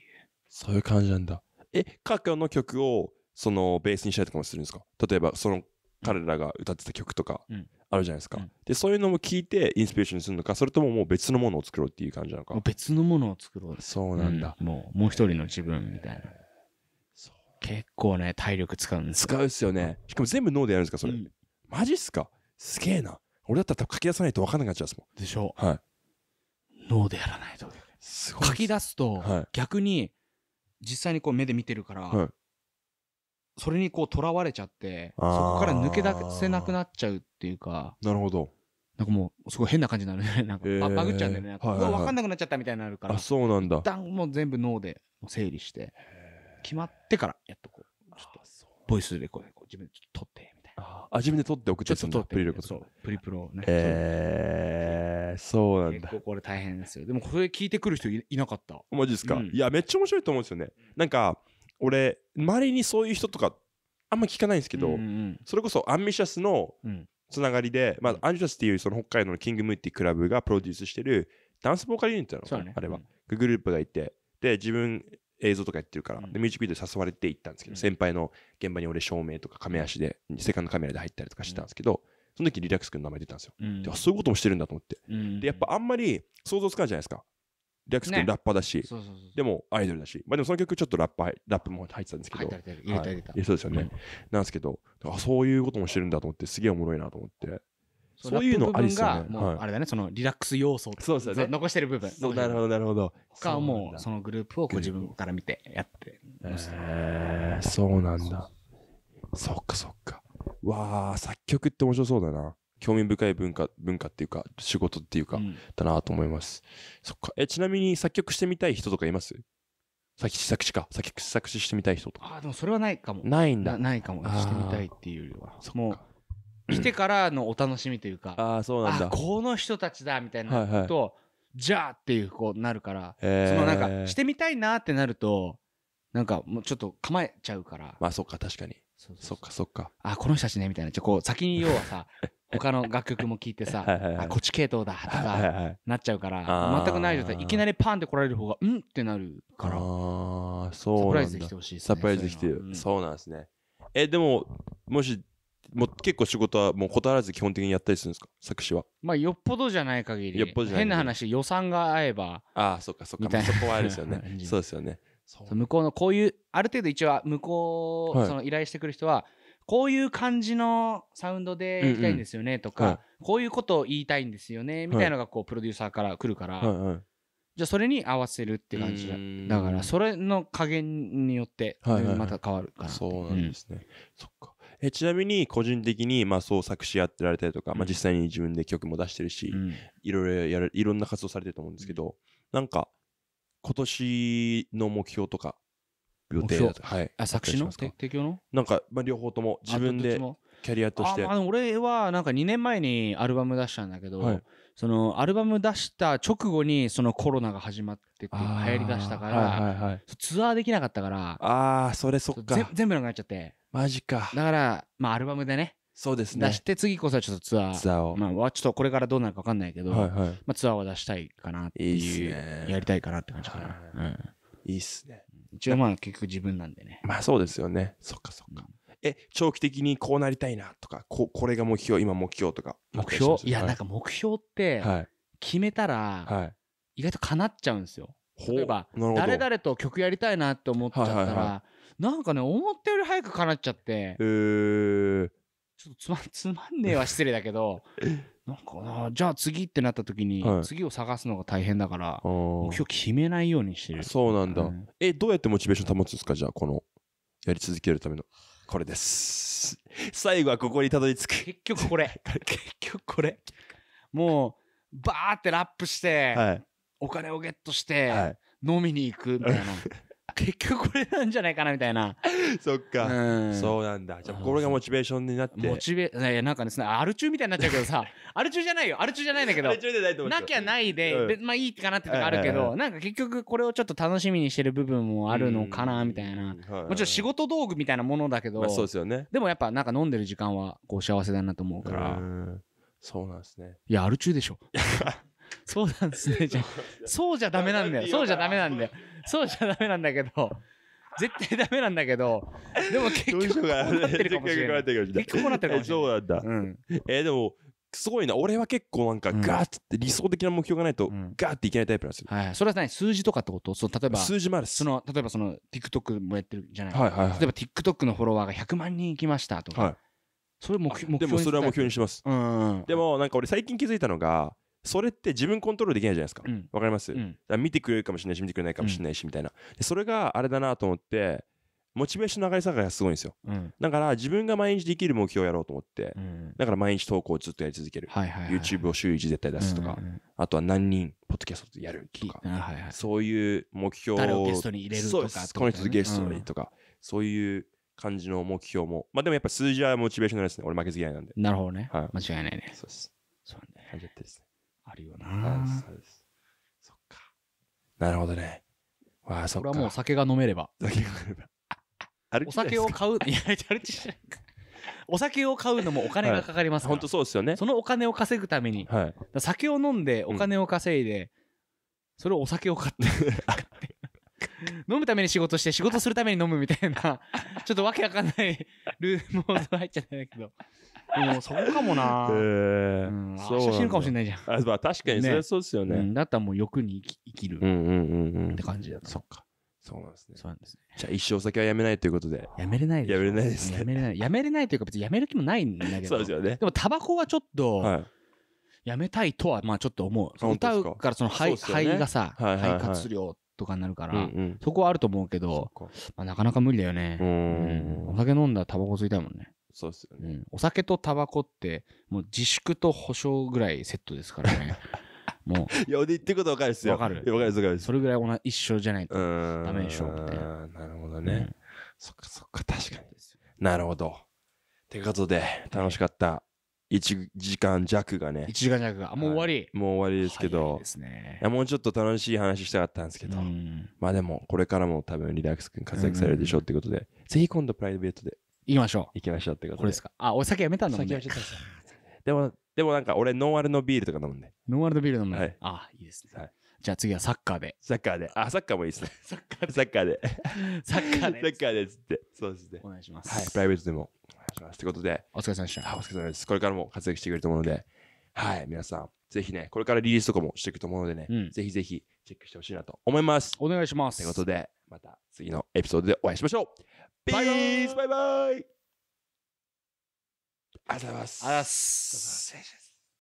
そういう感じなんだ。え、カカの曲をそのベースにしたりとかもするんですか例えばその彼らが歌ってた曲とかあるじゃないですか、うん、でそういうのも聞いてインスピレーションするのかそれとももう別のものを作ろうっていう感じなのか別のものを作ろうそうなんだ、うん、もうもう一人の自分みたいな結構ね体力使うんです使うっすよねしかも全部脳でやるんですかそれ、うん、マジっすかすげえな俺だったら書き出さないと分かんなくなっちゃうですもんでしょはい脳でやらないとすごい書き出すと、
逆に実際にこう目で見てるから、はいそれにこう囚われちゃってそこから抜け出せなくなっちゃうっていうかなるほど。なんかもうすごい変な感じになるねなんか、バグっちゃうんだよねはいはいわ分かんなくなっちゃったみたいになるからあ、そうなんだ一。旦もう全部脳で整理して決まってからやっとこ
うちょっとボイスレコードでこ
う自分でちょっと撮って
あ自分で取って送っちゃったプリそう、プリプロね。えー、そうなんだ。結構これ大変ですよ。でもこれ聞いてくる人いなかった。マジですか、うん、いや、めっちゃ面白いと思うんですよね。なんか、俺、周りにそういう人とか、あんま聞かないんですけど、うんうん、それこそアンミシャスのつながりで、うん、まあ、アンミシャスっていうその北海道のキングムーティークラブがプロデュースしてるダンスボーカルユニットなの、ね、あれは、うん、グループがいて、で、自分映像とかやってるから、でミュージックビデオ誘われて行ったんですけど、先輩の現場に俺照明とか亀足でセカンドカメラで入ったりとかしてたんですけど、その時リラックス君の名前出たんですよ、であそういうこともしてるんだと思って、でやっぱあんまり想像つかないじゃないですかリラックス君ラッパーだし、でもアイドルだし、まあ、でもその曲ちょっとラッパラップも入ってたんですけど入れた入れた、そうですよね、なんですけどあそういうこともしてるんだと思ってすげえおもろいなと思って
そういうのありっすよね。もうあれだね、そのリラックス要素そうですね。残してる部分。そう、なるほど、なるほど。他はもうそのグループを自分から見てやっ
てまえー、そうなんだ。そっかそっか。わあ、作曲って面白そうだな。興味深い文化、文化っていうか、仕事っていうか、うん、だなと思います。そっか。え、ちなみに作曲してみたい人とかいます作詞、作詞か。作詞、作詞してみたい人とか。
ああ、でもそれはないかも。ないんだ。ないかも。してみたいっていうよりは。そもう来てからのお楽しみというか、ああそうなんだこの人たちだみたいなと、はいはい、じゃあっていうこうなるから、そのなんかしてみたいなってなるとなんかもうちょっと構えちゃうから
まあそっか確かにそっかそっかあこの人たちねみたいなちょこう先に要はさ
他の楽曲も聴いてさはい、あこっち系統だとかなっちゃうから、い、全くない状態いきなりパンって来られる方がうんってなる
からあそうサプライズできてほしい、ね、サプライズできてる、うん、そうなんですねえでももしもう結構仕事はもう断らず基本的にやったりするんですか作詞は。
まあよっぽどじゃない限り。よっぽどじゃない。変な話、予算が合えば。
ああ、そっかそっか。そこはある ですよね。そうですよね。
向こうのこういう、ある程度一応向こう、はい、その依頼してくる人は、こういう感じのサウンドで行きたいんですよねとか、うんうんはい、こういうことを言いたいんですよね、みたいなのがこうプロデューサーから来るから、はいはい、じゃあそれに合わせるって感じだ。から、それの加減によって、また変わるから、そうなんで
すね。うん、そっか。えちなみに個人的に、まあ、そう作詞やってられたりとか、うん、まあ、実際に自分で曲も出してるし、うん、いろいろやるいろんな活動されてると思うんですけど、うん、なんか今年の目標とか予定とはい、あ作詞の提供のなんか、まあ、両方とも自分でキャリアとしてあ、ま俺はなんか2年前にア
ルバム出したんだけど、はい、そのアルバム出した直後にそのコロナが始まって。って流行りだしたから、はいはいはい、ツアーできなかったからああそれそっか全部なくなっちゃってマジかだからまあアルバムでねそうですね出して次こそちょっとツアーツアーをまあちょっとこれからどうなるか分かんないけど、はいはい、まあ、ツアーを出したいかなっていう、ね、やりたいかなって
感じかな、はいうん、いいっすね一応まあ結局自分なんでねまあそうですよねそっかそっか、うんえ、長期的にこうなりたいなとか、ここれが目標、今目標とか。目標いや、な
んか目標って、決めたら、はい、意外と叶っちゃうんですよ。例えば誰々と曲やりたいなって思っちゃったら、はいはいはい、なんかね思ったより早く叶っちゃって、えー、ちょっとつまつまんねえは失礼だけど なんかなじゃあ次ってなった時に、はい、次を探すのが
大変だから目標決めないようにしてるそうなんだ、うん、えどうやってモチベーション保つんですかじゃあこのやり続けるためのこれです最後はここにたどり着く結局これ 結局こ
れもうバーってラップして、はい、お金をゲットして
飲みに行くみたいな、はい、
結局これなんじゃないかなみたいな
そっか、うん、そうなんだじゃあこれがモ
チベーションになってモチベいやなんかですねアル中みたいになっちゃうけどさ アル中じゃないよアル中じゃないんだけどなきゃないでうん、まあいいかなってとこあるけど、なんか結局これをちょっと楽しみにしてる部分もあるのかなみたいな、もちろん仕事道具みたいなものだけど、まあ、そうですよねでもやっぱなんか飲んでる時間はこう幸せだなと思うからそうなんですねいやアル中でしょ そうなんですね。じゃ そうじゃダメなんだよ。そうじゃダメなんだよ。そうじゃダメなんだけど、絶対ダメなんだけど、
でも結局こうなってるかもしれない。結局こうなってるかもしれない。そうなんだ。うん、えー、でも、すごいな。俺は結構なんかガーッて、理想的な目標がないとガーっていけないタイプなんですよ。うん、はい。それは何数字とかってことその例えば。数字もあるその、例えばその TikTok もやってるじゃないはいはい、例えば TikTok のフォ
ロワーが100万人いきましたとか。はい。それ目標目標でもそれは目標に
します。うん。でもなんか俺最近気づいたのが、それって自分コントロールできないじゃないですか。わ、うん、かります、うん、見てくれるかもしれないし、見てくれないかもしれないし、みたいな。それがあれだなと思って、モチベーションの上がり下がりがすごいんですよ。うん、だから自分が毎日できる目標をやろうと思って、うん、だから毎日投稿をずっとやり続ける。はいはいはい、YouTube を週1絶対出すとか、うんうんあとは何人、ポッドキャストやるとか、はいはい、そういう目標を。誰をゲストに入れるとかと、ね、この人ゲストにとか、うん、そういう感じの目標も。まあでもやっぱ数字はモチベーションのですね。俺負けず嫌いなんで。なるほどね。はい、間違いないね。そうです。そうね。感じですね。
るよな。そうです。そっか。なるほどね。わあ、そっか。これはもう酒が飲めれば。酒が飲めれば。お酒を買う、いや、チャルチじゃないか。お酒を買うのもお金がかかりますから。本当そうですよね。そのお金を稼ぐために。はい、酒を飲んでお金を稼いで、それをお酒を 買って。飲むために仕事して、仕事するために飲むみたいな、ちょっとわけわかんないルームモード入っちゃったんだけど。
もうそこかもな。えーうん、そう。死ぬかもしれないじゃん。あまあ、確かに、それそうですよね、ねうん、だったらもう欲に生き生きる。うんうんうん。って感じだった。そっか。そうなんですね。そうなんですね。じゃあ一生先はやめないということで。やめれないやめれないですね。
やめれない。やめれないというか別にやめる気もないんだけど。そうですよね。でもタバコはちょっと、はい、やめたいとはまあちょっと思う。歌うからその肺、ね、肺がさ、はいはいはい、肺活量とかになるから、うんうん、そこはあると思うけど、まあ、なかなか無理だよね。うん。お酒飲んだらタバコ吸いたいもんね。そうですよね、うん、お酒とタバコってもう自粛と保証ぐらいセットですからね も
ういや俺言ってること分かるっすよ分かる分
かる分かるそれぐら
い一緒じゃないとダメでしょみたいななるほどね、うん、そっかそっか確かになるほどてことで楽しかった1時間弱がね1時間弱がもう終わり、もう終わりですけどい、ね、もうちょっと楽しい話したかったんですけど、まあでもこれからも多分リラックス君活躍されるでしょうってことで、ぜひ今度プライベートで行きましょう。行きましょうってことで。これですか。あ、お酒やめたんだもんね。酒やめでも、でもなんか俺ノンアルのビールとか飲むんで。ノンアルのビール飲むはいあ、いいですね。はいじゃあ次はサッカーで。サッカーで。あ、サッカーもいいですね。サッカーで。サッカーで。サッカーで。サッカーでっつって。そうですね。お願いします。はい。プライベートでもお願いします。ということで。お疲れ様でした。お疲れ様です。これからも活躍してくれると思うので。はい。皆さん、ぜひね、これからリリースとかもしていくと思うのでね。うんぜひぜひチェックしてほしいなと思います。お願いします。ということで、また次のエピソードでお会いしましょう。バイバイありがとうございます。